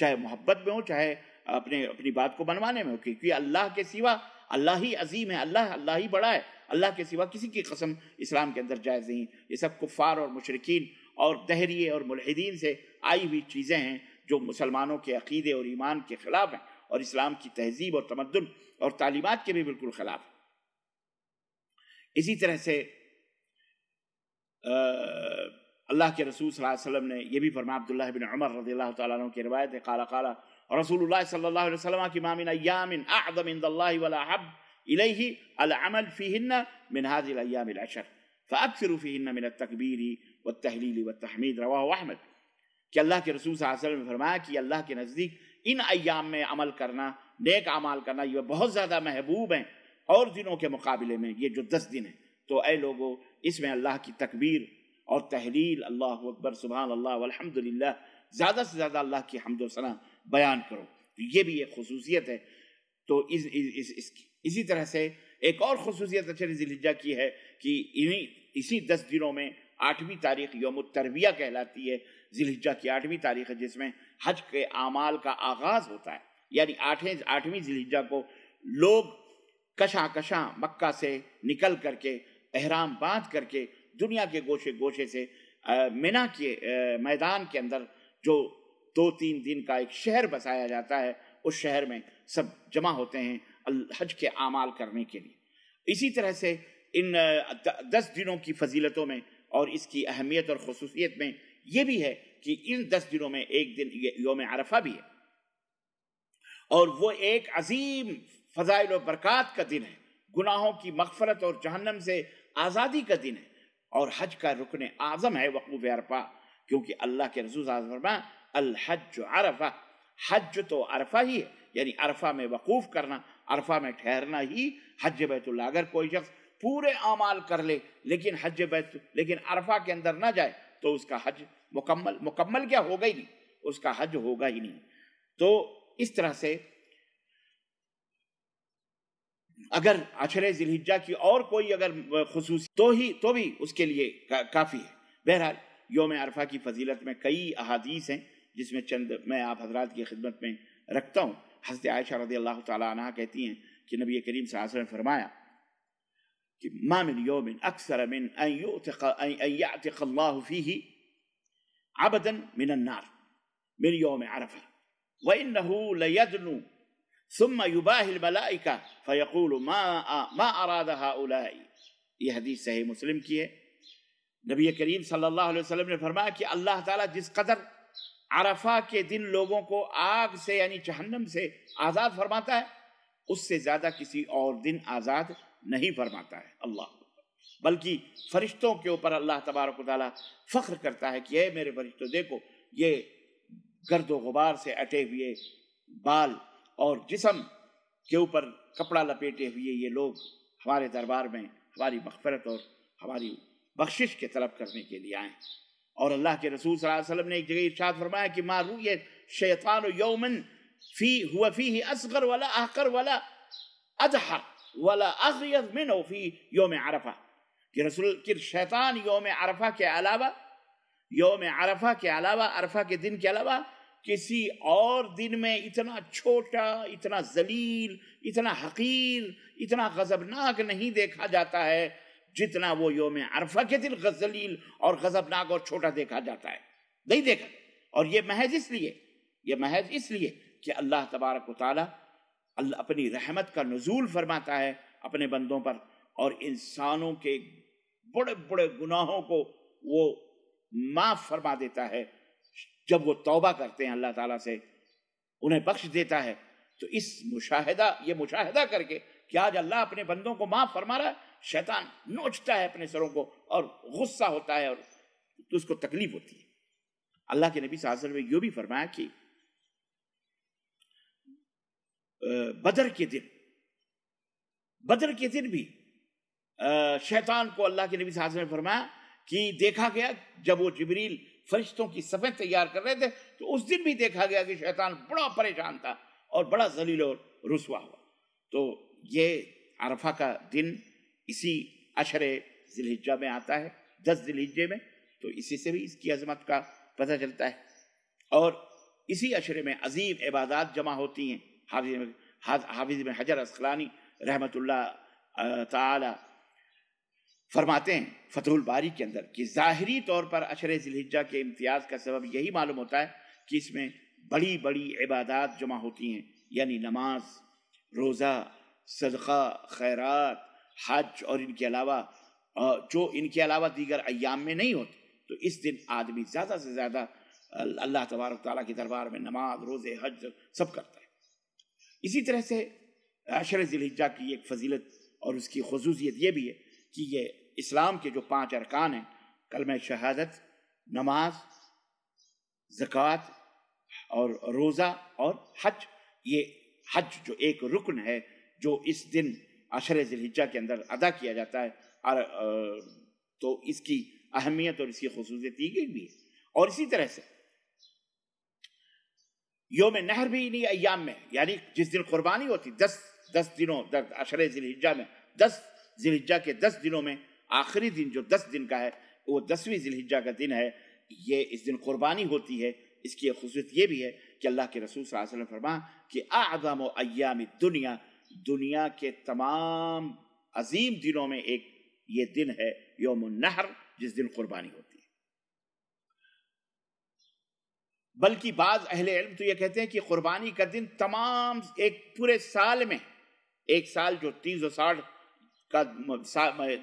چاہے محبت میں ہو چاہے اپنے اپنی بات کو بنوانے میں ہو کیونکہ اللہ کے سوا اللہ ہی عظیم ہے اللہ اللہ ہی بڑا ہے اللہ کے سوا کسی کی قسم اسلام کے اندر جائز نہیں ہے یہ سب کفار اور مشرقین اور دہریے اور ملحدین سے آئی ہوئی چیزیں ہیں جو مسلمانوں کے عقیدے اور ایمان کے خلاف ہیں اور اسلام کی تہذیب اور تمدن اور تعلیمات کے بھی بالکل خلاف اسی طرح سے اللہ کے رسول صلی اللہ علیہ وسلم نے یہ بھی فرما عبداللہ بن عمر رضی اللہ تعالیٰ عنہ کی روایت ہے قال قال رسول اللہ صلی اللہ علیہ وسلم کی مامن ایام اعظم عند اللہ ولا حب الیہ العمل فیہن من هذه الایام العشر فاکثروا فیہن من التکبیر والتحلیل والتحمید رواہ احمد کہ اللہ کے رسول صلی اللہ علیہ وسلم نے فرمایا کہ اللہ کے نزدیک ان ایام میں عمل کرنا نیک اعمال کرنا یہ بہت زیادہ محبوب ہیں اور دنوں کے مقابلے میں یہ جو دس دن ہیں تو اے لوگوں اس میں اللہ کی تکبیر اور تحلیل اللہ اکبر سبحان اللہ الحمد للہ زیادہ سے زیادہ اللہ کی حمد و ثنا بیان کرو یہ بھی ایک خصوصیت ہے تو اسی طرح سے ایک اور خصوصیت اچر اچھا جی ذی کی ہے کہ اسی دس دنوں میں آٹھویں تاریخ یوم التربیہ کہلاتی ہے ذلحجہ کی آٹھویں تاریخ ہے جس میں حج کے اعمال کا آغاز ہوتا ہے یعنی آٹھیں آٹھویں ذیحجہ کو لوگ کشا کشا مکہ سے نکل کر کے احرام باندھ کر کے دنیا کے گوشے گوشے سے مینا کے میدان کے اندر جو دو تین دن کا ایک شہر بسایا جاتا ہے اس شہر میں سب جمع ہوتے ہیں حج کے اعمال کرنے کے لیے اسی طرح سے ان دس دنوں کی فضیلتوں میں اور اس کی اہمیت اور خصوصیت میں یہ بھی ہے کہ ان دس دنوں میں ایک دن یوم عرفہ بھی ہے اور وہ ایک عظیم فضائل و برکات کا دن ہے گناہوں کی مغفرت اور جہنم سے آزادی کا دن ہے اور حج کا رکن اعظم ہے کیونکہ اللہ کے رضو الحج عرفہ حج تو عرفہ ہی ہے یعنی عرفہ میں وقوف کرنا عرفہ میں ٹھہرنا ہی حج بیت اللہ اگر کوئی شخص پورے اعمال کر لے لیکن حج بیت لیکن عرفہ کے اندر نہ جائے تو اس کا حج مکمل مکمل کیا ہوگا ہی نہیں اس کا حج ہوگا ہی نہیں تو اس طرح سے اگر اچر ذیل کی اور کوئی اگر خصوصی تو ہی تو بھی اس کے لیے کافی ہے بہرحال یوم عرفہ کی فضیلت میں کئی احادیث ہیں جس میں چند میں آپ حضرات کی خدمت میں رکھتا ہوں حضرت عائشہ رضی اللہ تعالیٰ عنہ کہتی ہیں کہ نبی کریم صلی علیہ وسلم نے فرمایا ما من يوم أكثر من أن, يؤتق أن يعتق الله فيه عبدا من النار من يوم عرفة وإنه ليدنو ثم يباهي الملائكة فيقول ما ما أراد هؤلاء یہ حدیث صحیح مسلم کی ہے نبی کریم صلی اللہ علیہ وسلم نے فرمایا کہ اللہ تعالیٰ جس قدر عرفہ کے دن لوگوں کو آگ سے یعنی جہنم سے آزاد فرماتا ہے اس سے زیادہ کسی اور دن آزاد نہیں فرماتا ہے اللہ بلکہ فرشتوں کے اوپر اللہ تبارک و تعالیٰ فخر کرتا ہے کہ اے میرے فرشتوں دیکھو یہ گرد و غبار سے اٹے ہوئے بال اور جسم کے اوپر کپڑا لپیٹے ہوئے یہ لوگ ہمارے دربار میں ہماری مغفرت اور ہماری بخشش کے طلب کرنے کے لیے آئیں اور اللہ کے رسول صلی اللہ علیہ وسلم نے ایک جگہ ارشاد فرمایا کہ شیطان یومن فی ہوا اصغر ولا ولاز فی یوم شیطان یوم عرفہ کے علاوہ یوم عرفہ کے علاوہ عرفہ کے دن کے علاوہ کسی اور دن میں اتنا چھوٹا اتنا ذلیل اتنا حقیر اتنا غضبناک نہیں دیکھا جاتا ہے جتنا وہ یوم عرفہ کے دن ذلیل اور غضبناک اور چھوٹا دیکھا جاتا ہے نہیں دیکھا اور یہ محض اس لیے یہ محض اس لیے کہ اللہ تبارک و تعالیٰ اللہ اپنی رحمت کا نزول فرماتا ہے اپنے بندوں پر اور انسانوں کے بڑے بڑے گناہوں کو وہ معاف فرما دیتا ہے جب وہ توبہ کرتے ہیں اللہ تعالیٰ سے انہیں بخش دیتا ہے تو اس مشاہدہ یہ مشاہدہ کر کے کہ آج اللہ اپنے بندوں کو معاف فرما رہا ہے شیطان نوچتا ہے اپنے سروں کو اور غصہ ہوتا ہے اور تو اس کو تکلیف ہوتی ہے اللہ کے نبی صلی اللہ وسلم نے یوں بھی فرمایا کہ بدر کے دن بدر کے دن بھی شیطان کو اللہ کے نبی صلی اللہ علیہ وسلم نے فرمایا کہ دیکھا گیا جب وہ جبریل فرشتوں کی صفحیں تیار کر رہے تھے تو اس دن بھی دیکھا گیا کہ شیطان بڑا پریشان تھا اور بڑا ذلیل اور رسوا ہوا تو یہ عرفہ کا دن اسی اشرے ذیلجا میں آتا ہے دس ذلحجے میں تو اسی سے بھی اس کی عظمت کا پتہ چلتا ہے اور اسی اشرے میں عظیم عبادات جمع ہوتی ہیں حافظ میں حافظ حجر اسقلانی رحمۃ اللہ تعالی فرماتے ہیں فتح الباری کے اندر کہ ظاہری طور پر عشر ذی کے امتیاز کا سبب یہی معلوم ہوتا ہے کہ اس میں بڑی بڑی عبادات جمع ہوتی ہیں یعنی نماز روزہ صدقہ خیرات حج اور ان کے علاوہ جو ان کے علاوہ دیگر ایام میں نہیں ہوتے تو اس دن آدمی زیادہ سے زیادہ اللہ تبارک تعالیٰ کے دربار میں نماز روزے حج سب کرتا ہے اسی طرح سے عشر ذی الحجہ کی ایک فضیلت اور اس کی خصوصیت یہ بھی ہے کہ یہ اسلام کے جو پانچ ارکان ہیں کلم شہادت نماز زکوٰۃ اور روزہ اور حج یہ حج جو ایک رکن ہے جو اس دن عشر ذیل کے اندر ادا کیا جاتا ہے اور تو اس کی اہمیت اور اس کی خصوصیت یہ گئی بھی ہے اور اسی طرح سے یوم نہر بھی انہی ایام میں یعنی جس دن قربانی ہوتی دس دس دنوں در ذیلحجہ میں دس ذیلحجہ کے دس دنوں میں آخری دن جو دس دن کا ہے وہ دسویں ذیلحجہ کا دن ہے یہ اس دن قربانی ہوتی ہے اس کی خصوصیت یہ بھی ہے کہ اللہ کے رسول صلی اللہ علیہ وسلم فرما کہ اعظم و ایام دنیا دنیا کے تمام عظیم دنوں میں ایک یہ دن ہے یوم النحر جس دن قربانی ہوتی ہے بلکہ بعض اہل علم تو یہ کہتے ہیں کہ قربانی کا دن تمام ایک پورے سال میں ایک سال جو تین سو ساٹھ کا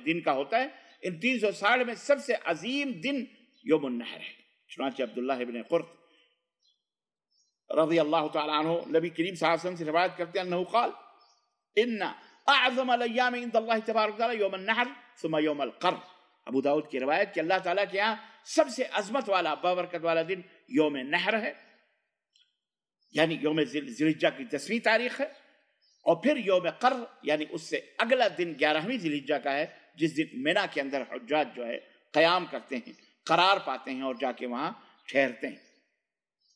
دن کا ہوتا ہے ان تین سو ساٹھ میں سب سے عظیم دن یوم النہر ہے چنانچہ عبداللہ ابن قرط رضی اللہ تعالیٰ عنہ نبی کریم صلی اللہ علیہ وسلم سے روایت کرتے ہیں انہو قال ان اعظم الیام عند اللہ تبارک تعالی یوم النحر ثم یوم القر ابو داود کی روایت کہ اللہ تعالیٰ کے یہاں سب سے عظمت والا بابرکت والا دن یوم نہر ہے یعنی یوم زلیجا کی دسویں تاریخ ہے اور پھر یوم قر یعنی اس سے اگلا دن گیارہویں زلیجا کا ہے جس دن مینا کے اندر حجاج جو ہے قیام کرتے ہیں قرار پاتے ہیں اور جا کے وہاں ٹھہرتے ہیں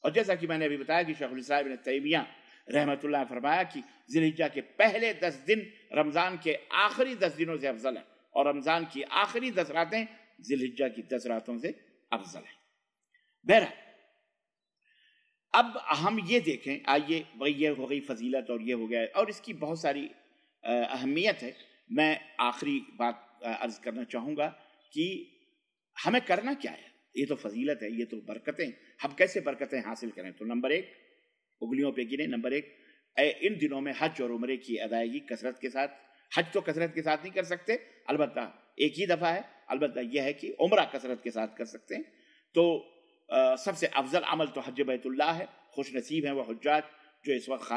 اور جیسا کہ میں نے ابھی بتایا کہ شیخ الصاحب نے تیمیہ رحمۃ اللہ فرمایا کہ ذلیجہ کے پہلے دس دن رمضان کے آخری دس دنوں سے افضل ہیں اور رمضان کی آخری دس راتیں الحجہ کی دس راتوں سے افضل ہے بہرحال اب ہم یہ دیکھیں آئیے بھائی یہ ہو گئی فضیلت اور یہ ہو گیا اور اس کی بہت ساری اہمیت ہے میں آخری بات عرض کرنا چاہوں گا کہ ہمیں کرنا کیا ہے یہ تو فضیلت ہے یہ تو برکتیں ہم کیسے برکتیں حاصل کریں تو نمبر ایک اگلیوں پہ گریں نمبر ایک ان دنوں میں حج اور عمرے کی ادائیگی کثرت کے ساتھ حج تو کثرت کے ساتھ نہیں کر سکتے البتہ ایک ہی دفعہ ہے البتہ یہ ہے کہ عمرہ کثرت کے ساتھ کر سکتے ہیں تو سب سے افضل عمل تو حج بیت اللہ ہے خوش نصیب ہیں وہ حجات جو اس وقت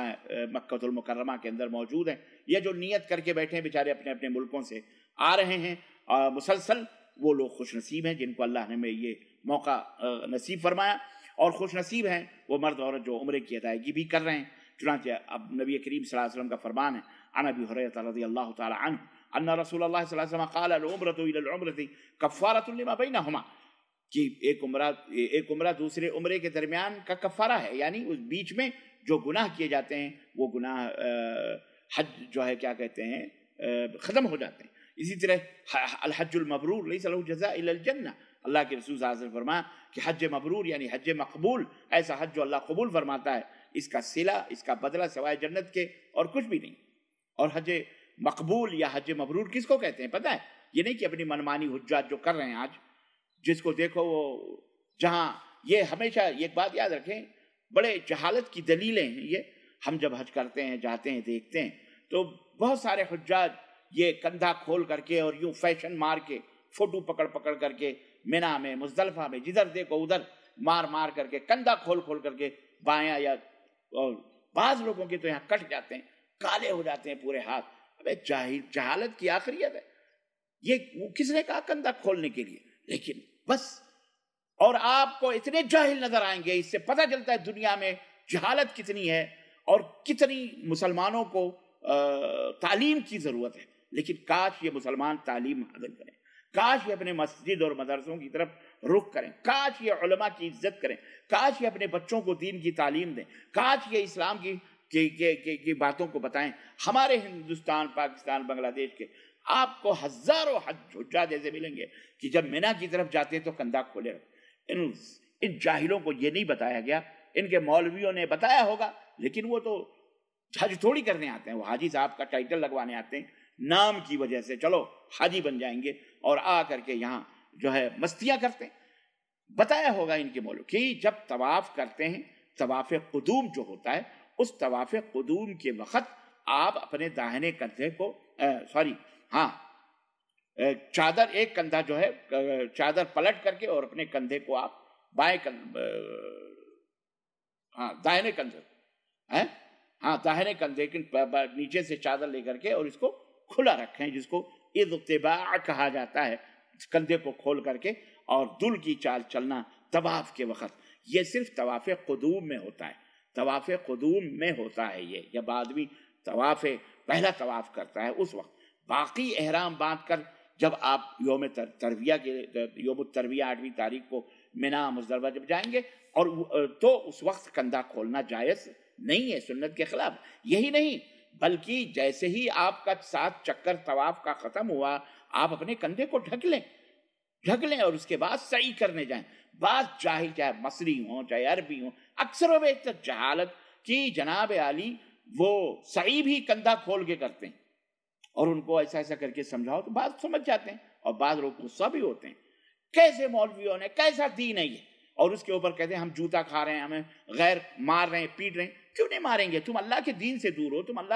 مکہ المکرمہ کے اندر موجود ہیں یا جو نیت کر کے بیٹھے ہیں بیچارے اپنے اپنے ملکوں سے آ رہے ہیں اور مسلسل وہ لوگ خوش نصیب ہیں جن کو اللہ نے میں یہ موقع نصیب فرمایا اور خوش نصیب ہیں وہ مرد عورت جو عمرے کی ادائیگی بھی کر رہے ہیں چنانچہ اب نبی کریم صلی اللہ علیہ وسلم کا فرمان ہے حریت رضی اللہ تعالی عنہ ان رسول اللہ صلی اللہ علیہ وسلم قال الی العمرۃ کفارۃ لما بینہما کہ ایک عمرہ ایک عمرہ دوسرے عمرے کے درمیان کا کفارہ ہے یعنی اس بیچ میں جو گناہ کیے جاتے ہیں وہ گناہ حج جو ہے کیا کہتے ہیں ختم ہو جاتے ہیں اسی طرح الحج المبرور له جزاء الا الجنہ اللہ کے رسول صلی اللہ علیہ وسلم فرمایا کہ حج مبرور یعنی حج مقبول ایسا حج جو اللہ قبول فرماتا ہے اس کا صلہ اس کا بدلہ سوائے جنت کے اور کچھ بھی نہیں اور حج مقبول یا حج مبرور کس کو کہتے ہیں پتہ ہے یہ نہیں کہ اپنی منمانی حجات جو کر رہے ہیں آج جس کو دیکھو وہ جہاں یہ ہمیشہ ایک بات یاد رکھیں بڑے جہالت کی دلیلیں ہیں یہ ہم جب حج کرتے ہیں جاتے ہیں دیکھتے ہیں تو بہت سارے حجات یہ کندھا کھول کر کے اور یوں فیشن مار کے فوٹو پکڑ پکڑ کر کے مینا میں مزدلفہ میں جدھر دیکھو ادھر مار مار کر کے کندھا کھول کھول کر کے بایاں یا اور بعض لوگوں کے تو یہاں کٹ جاتے ہیں کالے ہو جاتے ہیں پورے ہاتھ جاہل جہالت کی آخریت ہے یہ کس نے کہا کندھا کھولنے کے لیے لیکن بس اور آپ کو اتنے جاہل نظر آئیں گے اس سے پتہ چلتا ہے دنیا میں جہالت کتنی ہے اور کتنی مسلمانوں کو تعلیم کی ضرورت ہے لیکن کاش یہ مسلمان تعلیم حاصل کریں کاش یہ اپنے مسجد اور مدرسوں کی طرف رخ کریں کاش یہ علماء کی عزت کریں کاش یہ اپنے بچوں کو دین کی تعلیم دیں کاش یہ اسلام کی کی باتوں کو بتائیں ہمارے ہندوستان پاکستان بنگلہ دیش کے آپ کو ہزاروں ایسے ملیں گے کہ جب مینا کی طرف جاتے ہیں تو کندھا کھولے ان ان جاہلوں کو یہ نہیں بتایا گیا ان کے مولویوں نے بتایا ہوگا لیکن وہ تو حج تھوڑی کرنے آتے ہیں وہ حاجی صاحب کا ٹائٹل لگوانے آتے ہیں نام کی وجہ سے چلو حاجی بن جائیں گے اور آ کر کے یہاں جو ہے مستیاں کرتے ہیں بتایا ہوگا ان کے مولو کہ جب طواف کرتے ہیں طواف قدوم جو ہوتا ہے اس طواف قدوم کے وقت آپ اپنے داہنے کندھے کو سوری ہاں چادر ایک کندھا جو ہے چادر پلٹ کر کے اور اپنے کندھے کو آپ بائیں ہاں داہنے کندھے ہاں داہنے کندھے نیچے سے چادر لے کر کے اور اس کو کھلا رکھیں جس کو عید اتباع کہا جاتا ہے کندھے کو کھول کر کے اور دل کی چال چلنا طواف کے وقت یہ صرف طواف قدوم میں ہوتا ہے طواف قدوم میں ہوتا ہے یہ جب آدمی طواف پہلا طواف کرتا ہے اس وقت باقی احرام باندھ کر جب آپ یوم ترویہ کے یوم الترویہ آٹھویں تاریخ کو منا مزدلفہ جب جائیں گے اور تو اس وقت کندھا کھولنا جائز نہیں ہے سنت کے خلاف یہی نہیں بلکہ جیسے ہی آپ کا ساتھ چکر طواف کا ختم ہوا آپ اپنے کندھے کو ڈھک لیں ڈھک لیں اور اس کے بعد صحیح کرنے جائیں بعض جاہل چاہے مصری ہوں چاہے عربی ہوں اکثر و بیشتر جہالت کی جناب علی وہ صحیح بھی کندھا کھول کے کرتے ہیں اور ان کو ایسا ایسا کر کے سمجھاؤ تو بات سمجھ جاتے ہیں اور بعض لوگ غصہ بھی ہوتے ہیں کیسے مولویوں نے کیسا دین ہے یہ اور اس کے اوپر کہتے ہیں ہم جوتا کھا رہے ہیں ہمیں غیر مار رہے ہیں پیٹ رہے ہیں کیوں نہیں ماریں گے تم اللہ کے دین سے دور ہو تم اللہ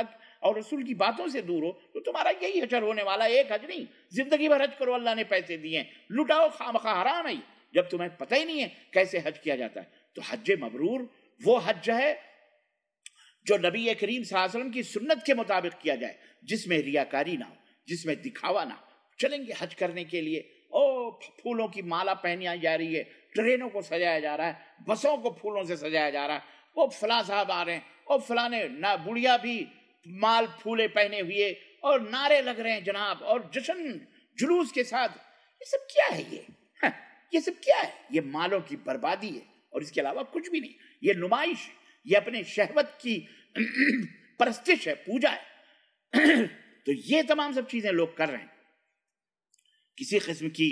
اور رسول کی باتوں سے دور ہو تو تمہارا یہی حجر ہونے والا ایک حج نہیں زندگی بھر حج کرو اللہ نے پیسے دیے ہیں لٹاؤ خواہ حرام ہے جب تمہیں پتہ ہی نہیں ہے کیسے حج کیا جاتا ہے تو حج مبرور وہ حج ہے جو نبی کریم صلی اللہ علیہ وسلم کی سنت کے مطابق کیا جائے جس میں ریاکاری نہ ہو جس میں دکھاوا نہ ہو چلیں گے حج کرنے کے لیے او پھولوں کی مالا پہنیا جا رہی ہے ٹرینوں کو سجایا جا رہا ہے بسوں کو پھولوں سے سجایا جا رہا ہے وہ فلاں صاحب آ رہے ہیں اور فلاں نہ بڑھیا بھی مال پھولے پہنے ہوئے اور نعرے لگ رہے ہیں جناب اور جشن جلوس کے ساتھ یہ سب کیا ہے یہ ہاں۔ یہ سب کیا ہے یہ مالوں کی بربادی ہے اور اس کے علاوہ کچھ بھی نہیں یہ نمائش یہ اپنے شہوت کی پرستش ہے پوجا ہے تو یہ تمام سب چیزیں لوگ کر رہے ہیں کسی قسم کی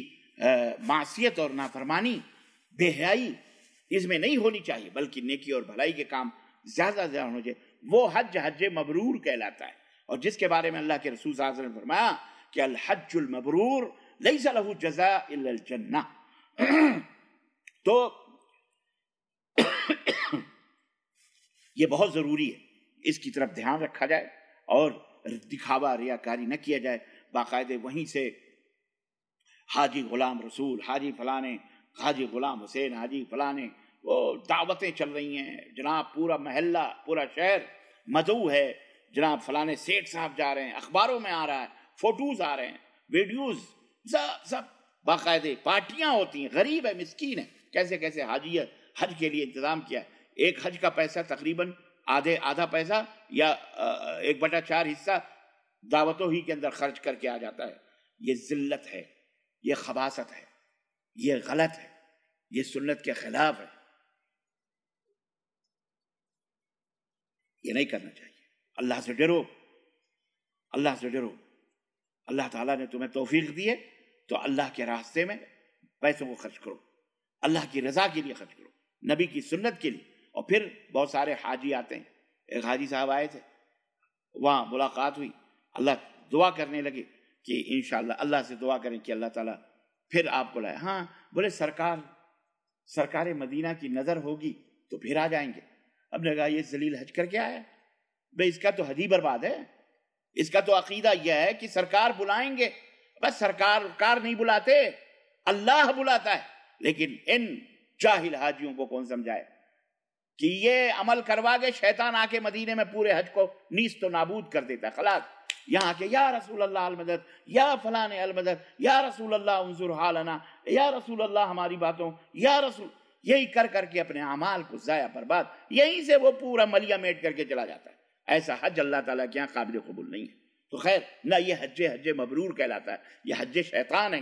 معصیت اور نافرمانی بے حیائی اس میں نہیں ہونی چاہیے بلکہ نیکی اور بھلائی کے کام زیادہ زیادہ ہونے چاہیے وہ حج حج مبرور کہلاتا ہے اور جس کے بارے میں اللہ کے رسول صلی اللہ علیہ وسلم فرمایا کہ الحج المبرور الا الجنہ تو یہ بہت ضروری ہے اس کی طرف دھیان رکھا جائے اور دکھاوا ریاکاری نہ کیا جائے باقاعدے وہیں سے حاجی غلام رسول حاجی فلانے حاجی غلام حسین حاجی فلانے وہ دعوتیں چل رہی ہیں جناب پورا محلہ پورا شہر مزو ہے جناب فلانے سیٹ صاحب جا رہے ہیں اخباروں میں آ رہا ہے فوٹوز آ رہے ہیں ویڈیوز سب باقاعدے پارٹیاں ہوتی ہیں غریب ہے مسکین ہے کیسے کیسے حاجی ہے حج کے لیے انتظام کیا ہے ایک حج کا پیسہ تقریباً آدھے آدھا پیسہ یا ایک بٹا چار حصہ دعوتوں ہی کے اندر خرچ کر کے آ جاتا ہے یہ ذلت ہے یہ خباصت ہے یہ غلط ہے یہ سنت کے خلاف ہے یہ نہیں کرنا چاہیے اللہ سے ڈرو اللہ سے ڈرو اللہ تعالیٰ نے تمہیں توفیق دیے تو اللہ کے راستے میں پیسوں کو خرچ کرو اللہ کی رضا کے لیے خرچ کرو نبی کی سنت کے لیے اور پھر بہت سارے حاجی آتے ہیں ایک حاجی صاحب آئے تھے وہاں ملاقات ہوئی اللہ دعا کرنے لگے کہ انشاءاللہ اللہ سے دعا کریں کہ اللہ تعالیٰ پھر آپ کو لائے ہاں بولے سرکار سرکار مدینہ کی نظر ہوگی تو پھر آ جائیں گے اب نے کہا یہ زلیل حج کر کے آیا بھائی اس کا تو حجی برباد ہے اس کا تو عقیدہ یہ ہے کہ سرکار بلائیں گے بس سرکار کار نہیں بلاتے اللہ بلاتا ہے لیکن ان جاہل حاجیوں کو کون سمجھائے کہ یہ عمل کروا کے شیطان آ کے مدینے میں پورے حج کو نیس تو نابود کر دیتا ہے خلاق یہاں کے یا رسول اللہ المدد یا فلان المدد یا رسول اللہ انظر حالنا یا رسول اللہ ہماری باتوں یا رسول یہی کر کر کے اپنے اعمال کو ضائع برباد یہیں سے وہ پورا ملیا میٹ کر کے چلا جاتا ہے ایسا حج اللہ تعالیٰ کے یہاں قابل قبول نہیں ہے تو خیر نہ یہ حج حج مبرور کہلاتا ہے یہ حج شیطان ہے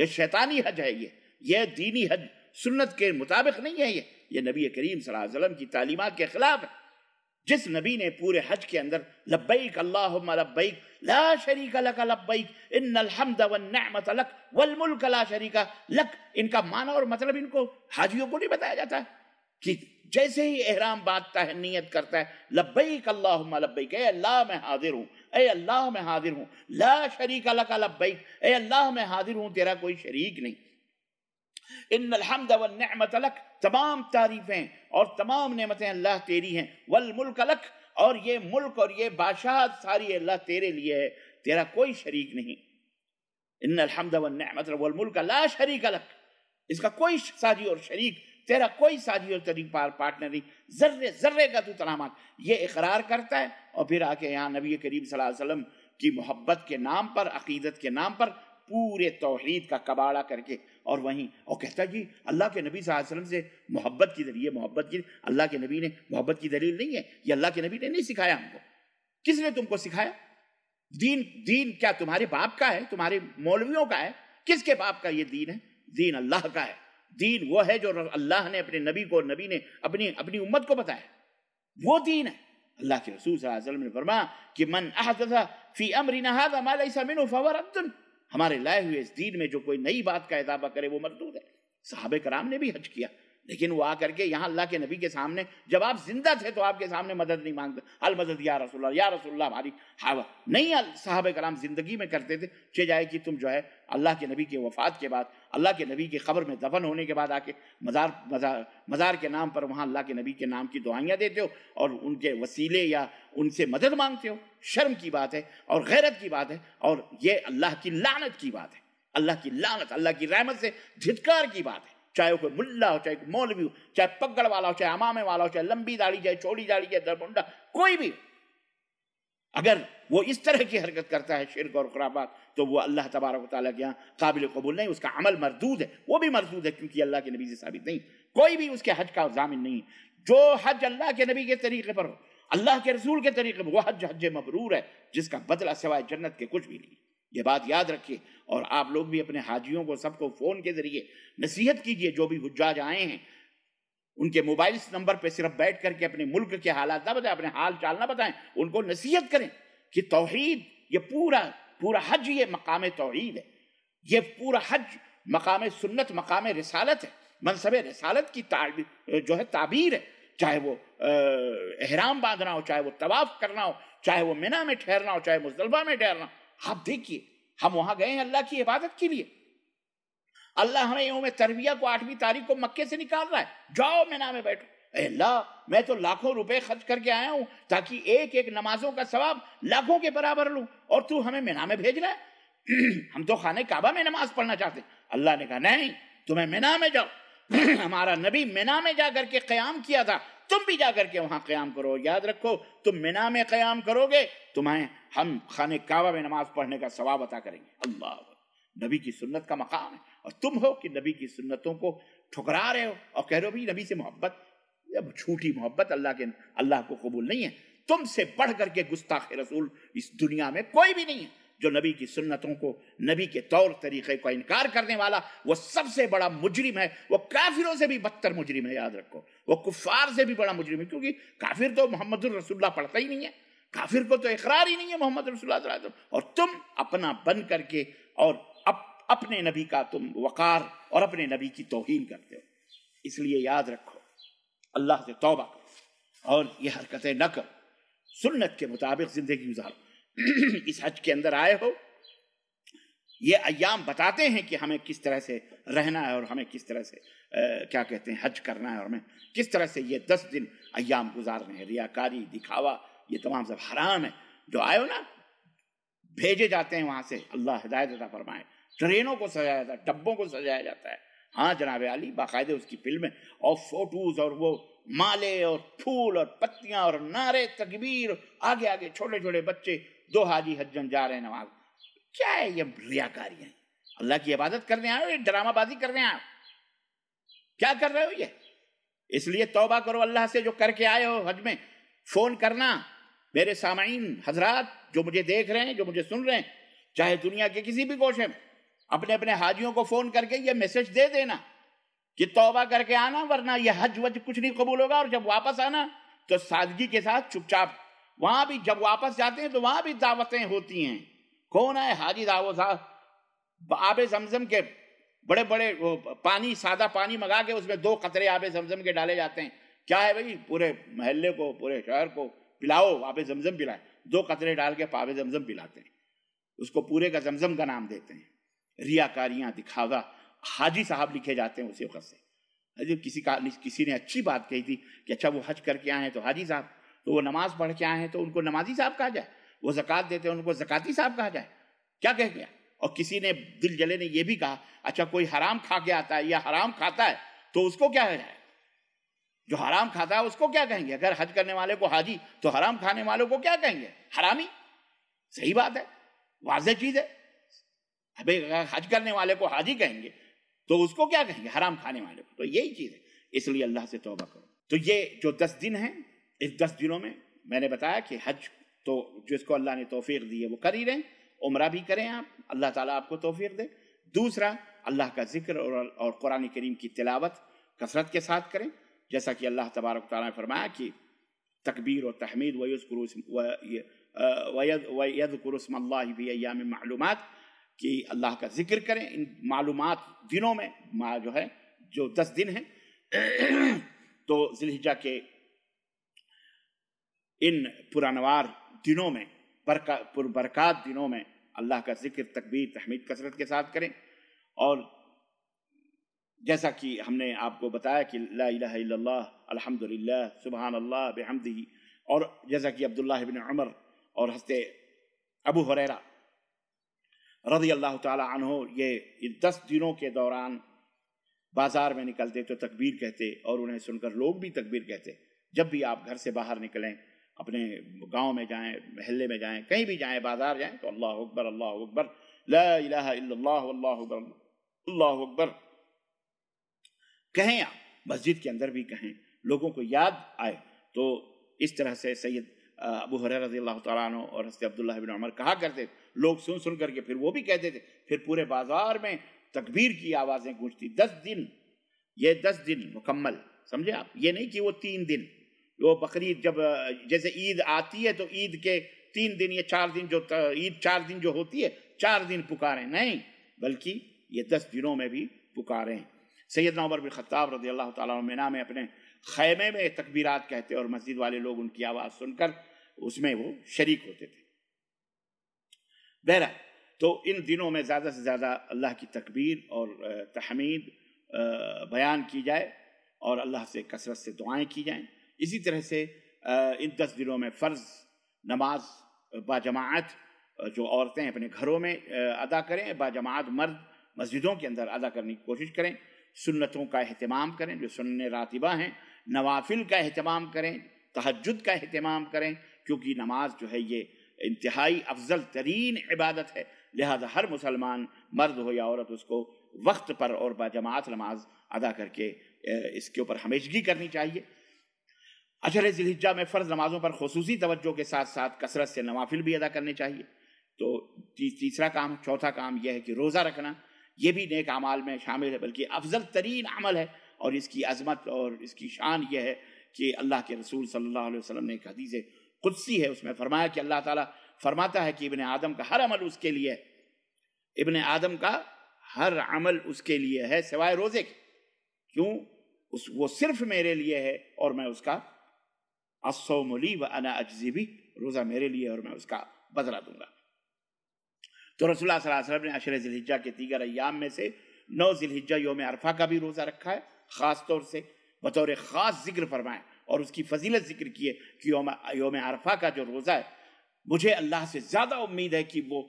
یہ شیطانی حج ہے یہ یہ دینی حج سنت کے مطابق نہیں ہے یہ یہ نبی کریم صلی اللہ علیہ وسلم کی تعلیمات کے خلاف ہے جس نبی نے پورے حج کے اندر لبیک اللہم لبیک لا شریک لک لبیک ان الحمد والنعمت لک والملک لا شریک لک ان کا معنی اور مطلب ان کو حاجیوں کو نہیں بتایا جاتا کہ جیسے ہی احرام باندھتا ہے نیت کرتا ہے لبیک اللہم لبیک اے اللہ میں حاضر ہوں اے اللہ میں حاضر ہوں لا شریک الق لبیک اے اللہ میں حاضر ہوں تیرا کوئی شریک نہیں ان الحمد والنعمت لک تمام تعریفیں اور تمام نعمتیں اللہ تیری ہیں والملک لک اور یہ ملک اور یہ بادشاہت ساری اللہ تیرے لیے ہے تیرا کوئی شریک نہیں ان الحمد والنعمت والملک لا شریک لک اس کا کوئی سازی اور شریک تیرا کوئی سادی اور ترین پار پارٹنر نہیں ذرے ذرے کا تو تنامات یہ اقرار کرتا ہے اور پھر آ کے یہاں نبی کریم صلی اللہ علیہ وسلم کی محبت کے نام پر عقیدت کے نام پر پورے توحید کا کباڑا کر کے اور وہیں اور کہتا جی اللہ کے نبی صلی اللہ علیہ وسلم سے محبت کی دلیل محبت کی اللہ کے نبی نے محبت کی دلیل نہیں ہے یہ اللہ کے نبی نے نہیں سکھایا ہم کو کس نے تم کو سکھایا دین دین کیا تمہارے باپ کا ہے تمہارے مولویوں کا ہے کس کے باپ کا یہ دین ہے دین اللہ کا ہے دین وہ ہے جو اللہ نے اپنے نبی کو نبی نے اپنی اپنی امت کو بتایا وہ دین ہے اللہ کے رسول صلی اللہ علیہ وسلم نے فرمایا کہ من احدث فی امرنا هذا ما ليس منه فهو رد ہمارے لائے ہوئے اس دین میں جو کوئی نئی بات کا اضافہ کرے وہ مردود ہے صحابہ کرام نے بھی حج کیا لیکن وہ آ کر کے یہاں اللہ کے نبی کے سامنے جب آپ زندہ تھے تو آپ کے سامنے مدد نہیں مانگتے المدد یا رسول اللہ یا رسول اللہ ہماری ہاوا نہیں صحابہ کرام زندگی میں کرتے تھے چلے جائے کہ تم جو ہے اللہ کے نبی کے وفات کے بعد اللہ کے نبی کی خبر میں دفن ہونے کے بعد آ کے مزار مزار مزار کے نام پر وہاں اللہ کے نبی کے نام کی دعائیاں دیتے ہو اور ان کے وسیلے یا ان سے مدد مانگتے ہو شرم کی بات ہے اور غیرت کی بات ہے اور یہ اللہ کی لانت کی بات ہے اللہ کی لانت اللہ کی رحمت سے دھتکار کی بات ہے چاہے وہ ملا ہو چاہے مولوی ہو چاہے پگڑ والا ہو چاہے امامے والا ہو چاہے لمبی داڑھی چاہے چوڑی داڑھی جائے دربنڈا کوئی بھی اگر وہ اس طرح کی حرکت کرتا ہے شرک اور خرابات تو وہ اللہ تبارک و تعالیٰ کے یہاں قابل قبول نہیں اس کا عمل مردود ہے وہ بھی مردود ہے کیونکہ اللہ کے نبی سے ثابت نہیں کوئی بھی اس کے حج کا ضامن نہیں جو حج اللہ کے نبی کے طریقے پر اللہ کے رسول کے طریقے پر وہ حج حج مبرور ہے جس کا بدلہ سوائے جنت کے کچھ بھی نہیں یہ بات یاد رکھیے اور آپ لوگ بھی اپنے حاجیوں کو سب کو فون کے ذریعے نصیحت کیجیے جو بھی حجاج آئے ہیں ان کے موبائل نمبر پہ صرف بیٹھ کر کے اپنے ملک کے حالات نہ بتائیں اپنے حال چال نہ بتائیں ان کو نصیحت کریں کہ توحید یہ پورا پورا حج یہ مقام توحید ہے یہ پورا حج مقام سنت مقام رسالت ہے منصب رسالت کی تعبیر جو ہے تعبیر ہے چاہے وہ احرام باندھنا ہو چاہے وہ طواف کرنا ہو چاہے وہ مینا میں ٹھہرنا ہو چاہے مزدلفہ میں ٹھہرنا ہو آپ دیکھیے ہم وہاں گئے ہیں اللہ کی عبادت کے لیے اللہ ہمیں یوم تربیہ کو آٹھویں تاریخ کو مکے سے نکال رہا ہے جاؤ میں نامے بیٹھو اے اللہ میں تو لاکھوں روپے خرچ کر کے آیا ہوں تاکہ ایک ایک نمازوں کا ثواب لاکھوں کے برابر لوں اور تو ہمیں مینا میں بھیج رہا ہے ہم تو خانہ کعبہ میں نماز پڑھنا چاہتے اللہ نے کہا نہیں تمہیں مینا میں جاؤ ہمارا نبی مینا میں جا کر کے قیام کیا تھا تم بھی جا کر کے وہاں قیام کرو یاد رکھو تم منا میں قیام کرو گے تمہیں ہم خانے میں نماز پڑھنے کا ثواب عطا کریں گے اللہ نبی کی سنت کا مقام ہے اور تم ہو کہ نبی کی سنتوں کو ٹھکرا رہے ہو اور کہہ رہے ہو بھی نبی سے محبت چھوٹی محبت اللہ کے اللہ کو قبول نہیں ہے تم سے بڑھ کر کے گستاخ رسول اس دنیا میں کوئی بھی نہیں ہے جو نبی کی سنتوں کو نبی کے طور طریقے کو انکار کرنے والا وہ سب سے بڑا مجرم ہے وہ کافروں سے بھی بدتر مجرم ہے یاد رکھو وہ کفار سے بھی بڑا مجرم ہے کیونکہ کافر تو محمد الرسول اللہ پڑھتا ہی نہیں ہے کافر کو تو اقرار ہی نہیں ہے محمد رسول علیہ وسلم اور تم اپنا بن کر کے اور اپ اپنے نبی کا تم وقار اور اپنے نبی کی توہین کرتے ہو اس لیے یاد رکھو اللہ سے توبہ کرو اور یہ حرکتیں نہ کرو سنت کے مطابق زندگی گزارو اس حج کے اندر آئے ہو یہ ایام بتاتے ہیں کہ ہمیں کس طرح سے رہنا ہے اور ہمیں کس طرح سے کیا کہتے ہیں حج کرنا ہے اور ہمیں کس طرح سے یہ یہ دس دن ایام گزارنے ہیں دکھاوا تمام سب حرام ہے جو آئے ہو نا بھیجے جاتے ہیں وہاں سے اللہ ہدایت عطا فرمائے ٹرینوں کو سجایا جاتا ہے ڈبوں کو سجایا جاتا ہے ہاں جناب علی باقاعدہ اس کی فلمیں اور فوٹوز اور وہ مالے اور پھول اور پتیاں اور نعرے تکبیر آگے آگے چھوٹے چھوٹے بچے دو حاجی حجن جا رہے ہیں نماز کیا ہے یہ ریاکاری ہیں اللہ کی عبادت کرنے آئے ہو یہ ڈرامہ بازی کرنے آئے ہو کیا کر رہے ہو یہ اس لیے توبہ کرو اللہ سے جو کر کے آئے ہو حج میں فون کرنا میرے سامعین حضرات جو مجھے دیکھ رہے ہیں جو مجھے سن رہے ہیں چاہے دنیا کے کسی بھی گوشے میں اپنے اپنے حاجیوں کو فون کر کے یہ میسج دے دینا کہ توبہ کر کے آنا ورنہ یہ حج وج کچھ نہیں قبول ہوگا اور جب واپس آنا تو سادگی کے ساتھ چپ چاپ وہاں بھی جب واپس جاتے ہیں تو وہاں بھی دعوتیں ہوتی ہیں کون ہے حاجی دعوت صاحب آب زمزم کے بڑے بڑے پانی سادہ پانی منگا کے اس میں دو قطرے آب زمزم کے ڈالے جاتے ہیں کیا ہے بھائی پورے محلے کو پورے شہر کو پلاؤ آب زمزم پلائے دو قطرے ڈال کے پاب زمزم پلاتے ہیں اس کو پورے کا زمزم کا نام دیتے ہیں ریا کاریاں دکھاوا حاجی صاحب لکھے جاتے ہیں اسی وقت سے کسی کسی نے اچھی بات کہی تھی کہ اچھا وہ حج کر کے آئے ہیں تو حاجی صاحب تو وہ نماز پڑھ کے آئے ہیں تو ان کو نمازی صاحب کہا جائے وہ زکوٰۃ دیتے ہیں ان کو زکاتی صاحب کہا جائے کیا کہہ گیا اور کسی نے دل جلے نے یہ بھی کہا اچھا کوئی حرام کھا کے آتا ہے یا حرام کھاتا ہے تو اس کو کیا کہہ جائے جو حرام کھاتا ہے اس کو کیا کہیں گے اگر حج کرنے والے کو حاجی تو حرام کھانے والوں کو کیا کہیں گے حرامی صحیح بات ہے واضح چیز ہے ابھی حج کرنے والے کو حاجی کہیں گے تو اس کو کیا کہیں گے حرام کھانے والے کو تو یہی چیز ہے اس لیے اللہ سے توبہ کرو تو یہ جو دس دن ہیں اس دس دنوں میں میں نے بتایا کہ حج تو جس کو اللہ نے توفیق دی ہے وہ کر ہی رہے عمرہ بھی کریں آپ اللہ تعالیٰ آپ کو توفیق دے دوسرا اللہ کا ذکر اور قرآن کریم کی تلاوت کثرت کے ساتھ کریں جیسا کہ اللہ تبارک تعالیٰ نے فرمایا کہ تکبیر و تحمید ویسم وید کرسم اللہ ایام معلومات کہ اللہ کا ذکر کریں ان معلومات دنوں میں جو ہے جو دس دن ہیں تو ذلحجہ کے ان پرانوار دنوں میں پربرکات پر برکات دنوں میں اللہ کا ذکر تکبیر تحمید کسرت کے ساتھ کریں اور جیسا کہ ہم نے آپ کو بتایا کہ لا الہ الا الحمد للہ سبحان اللہ بحمدی اور جیسا کہ عبداللہ بن عمر اور ہنستے ابو حریرہ رضی اللہ تعالی عنہ یہ دس دنوں کے دوران بازار میں نکلتے تو تکبیر کہتے اور انہیں سن کر لوگ بھی تکبیر کہتے جب بھی آپ گھر سے باہر نکلیں اپنے گاؤں میں جائیں محلے میں جائیں کہیں بھی جائیں بازار جائیں تو اللہ اکبر اللہ اکبر لا الہ الا اللہ اللہ اکبر اللہ اکبر کہیں آپ مسجد کے اندر بھی کہیں لوگوں کو یاد آئے تو اس طرح سے سید ابو رضی اللہ تعالیٰ عنہ اور حسد عبداللہ بن عمر کہا کرتے تھے لوگ سن سن کر کے پھر وہ بھی کہتے تھے پھر پورے بازار میں تکبیر کی آوازیں گونجتی دس دن یہ دس دن مکمل سمجھے آپ یہ نہیں کہ وہ تین دن وہ بقرعید جب جیسے عید آتی ہے تو عید کے تین دن یا چار دن جو عید چار دن جو ہوتی ہے چار دن پکاریں نہیں بلکہ یہ دس دنوں میں بھی پکاریں سید بن خطاب رضی اللہ تعالیٰ مینا میں اپنے خیمے میں تکبیرات کہتے اور مسجد والے لوگ ان کی آواز سن کر اس میں وہ شریک ہوتے تھے بہرحال تو ان دنوں میں زیادہ سے زیادہ اللہ کی تکبیر اور تحمید بیان کی جائے اور اللہ سے کثرت سے دعائیں کی جائیں اسی طرح سے ان دس دنوں میں فرض نماز با جماعت جو عورتیں اپنے گھروں میں ادا کریں با جماعت مرد مسجدوں کے اندر ادا کرنے کی کوشش کریں سنتوں کا اہتمام کریں جو سنن راتبہ ہیں نوافل کا اہتمام کریں تہجد کا اہتمام کریں کیونکہ نماز جو ہے یہ انتہائی افضل ترین عبادت ہے لہذا ہر مسلمان مرد ہو یا عورت اس کو وقت پر اور باجماعت نماز ادا کر کے اس کے اوپر ہمیشگی کرنی چاہیے اجر ذلحجہ میں فرض نمازوں پر خصوصی توجہ کے ساتھ ساتھ کثرت سے نوافل بھی ادا کرنے چاہیے تو تیسرا کام چوتھا کام یہ ہے کہ روزہ رکھنا یہ بھی نیک اعمال میں شامل ہے بلکہ افضل ترین عمل ہے اور اس کی عظمت اور اس کی شان یہ ہے کہ اللہ کے رسول صلی اللہ علیہ وسلم نے ایک حدیث قدسی ہے اس میں فرمایا کہ اللہ تعالیٰ فرماتا ہے کہ ابن آدم کا ہر عمل اس کے لیے ہے ابن آدم کا ہر عمل اس کے لیے ہے سوائے روزے کے کیوں اس وہ صرف میرے لیے ہے اور میں اس کا انا روزہ میرے لیے اور میں اس کا بدلا دوں گا تو رسول اللہ صلی اللہ علیہ وسلم نے عشر ذلحجہ کے دیگر ایام میں سے نو ذلحجہ یوم عرفا کا بھی روزہ رکھا ہے خاص طور سے بطور خاص ذکر فرمائیں اور اس کی فضیلت ذکر کیے کہ یوم یوم عرفا کا جو روزہ ہے مجھے اللہ سے زیادہ امید ہے کہ وہ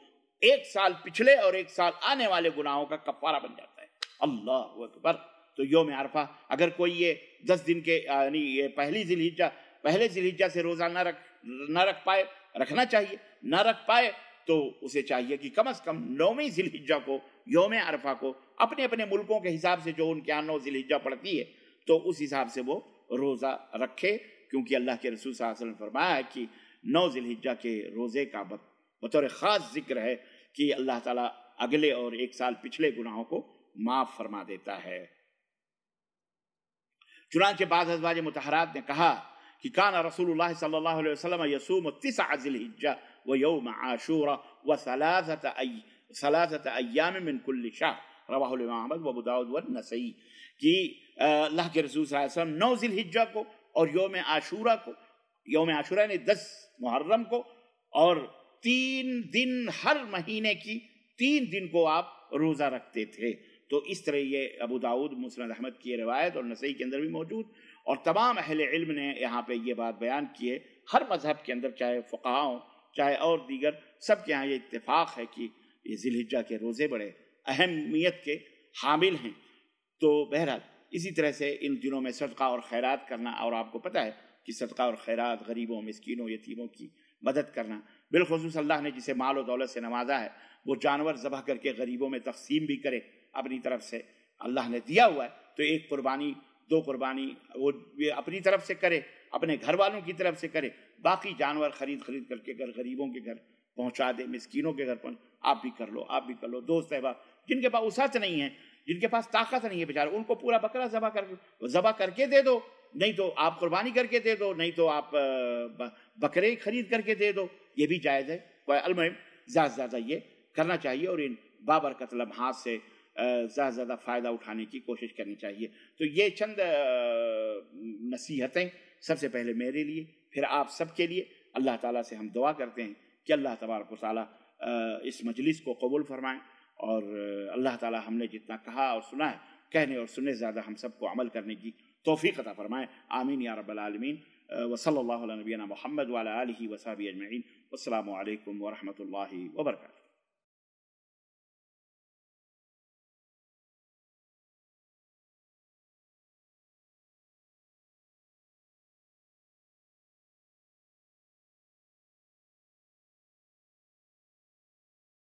ایک سال پچھلے اور ایک سال آنے والے گناہوں کا کفارہ بن جاتا ہے اللہ اکبر تو یوم عرفہ اگر کوئی یہ دس دن کے یعنی یہ پہلی ذلحجہ پہلے ذلیجہ سے روزہ نہ رکھ نہ رکھ پائے رکھنا چاہیے نہ رکھ پائے تو اسے چاہیے کہ کم از کم نومی ذلیجہ کو یوم عرفہ کو اپنے اپنے ملکوں کے حساب سے جو ان کے یہاں نو ذلیجہ پڑتی ہے تو اس حساب سے وہ روزہ رکھے کیونکہ اللہ کے رسول صلی اللہ علیہ وسلم فرمایا ہے کہ نو ذلیجہ کے روزے کا بطور خاص ذکر ہے کہ اللہ تعالیٰ اگلے اور ایک سال پچھلے گناہوں کو معاف فرما دیتا ہے چنانچہ بعض ازواج متحرات نے کہا کہ کانا رسول اللہ صلی اللہ علیہ وسلم یسوم تسع ذی الحجہ و یوم عاشورہ و ایام سلاد رواہ الامام احمد و محمد وبود والنسائی کہ اللہ کے رسول صلی اللہ علیہ وسلم نو ذی الحجہ کو اور یوم عاشورہ کو یوم عاشورہ یعنی دس محرم کو اور تین دن ہر مہینے کی تین دن کو آپ روزہ رکھتے تھے تو اس طرح یہ ابو داود مسلم احمد کی روایت اور نسائی کے اندر بھی موجود اور تمام اہل علم نے یہاں پہ یہ بات بیان کی ہے ہر مذہب کے اندر چاہے فقہاؤں چاہے اور دیگر سب کے ہاں یہ اتفاق ہے کہ یہ ذی الحجہ کے روزے بڑے اہمیت کے حامل ہیں تو بہرحال اسی طرح سے ان دنوں میں صدقہ اور خیرات کرنا اور آپ کو پتہ ہے کہ صدقہ اور خیرات غریبوں مسکینوں یتیموں کی مدد کرنا بالخصوص اللہ نے جسے مال و دولت سے نوازا ہے وہ جانور ذبح کر کے غریبوں میں تقسیم بھی کرے اپنی طرف سے اللہ نے دیا ہوا ہے تو ایک قربانی دو قربانی وہ اپنی طرف سے کرے اپنے گھر والوں کی طرف سے کرے باقی جانور خرید خرید کر کے گھر غریبوں کے گھر پہنچا دے مسکینوں کے گھر پر آپ بھی کر لو آپ بھی کر لو دوست احباب جن کے پاس وسعت نہیں ہے جن کے پاس طاقت نہیں ہے بیچارے ان کو پورا بکرا ذبح کر ذبح کر کے دے دو نہیں تو آپ قربانی کر کے دے دو نہیں تو آپ بکرے خرید کر کے دے دو یہ بھی جائز ہے المہم زیادہ سے زیادہ یہ کرنا چاہیے اور ان بابرکت لمحات سے زیادہ زیادہ فائدہ اٹھانے کی کوشش کرنی چاہیے تو یہ چند نصیحتیں سب سے پہلے میرے لیے پھر آپ سب کے لیے اللہ تعالیٰ سے ہم دعا کرتے ہیں کہ اللہ تبارک و تعالیٰ اس مجلس کو قبول فرمائیں اور اللہ تعالیٰ ہم نے جتنا کہا اور سنا ہے کہنے اور سننے زیادہ ہم سب کو عمل کرنے کی توفیق عطا فرمائیں آمین یا رب العالمین وصلی اللہ علیہ نبینا محمد اجمعین السلام علیکم ورحمۃ اللہ وبرکاتہ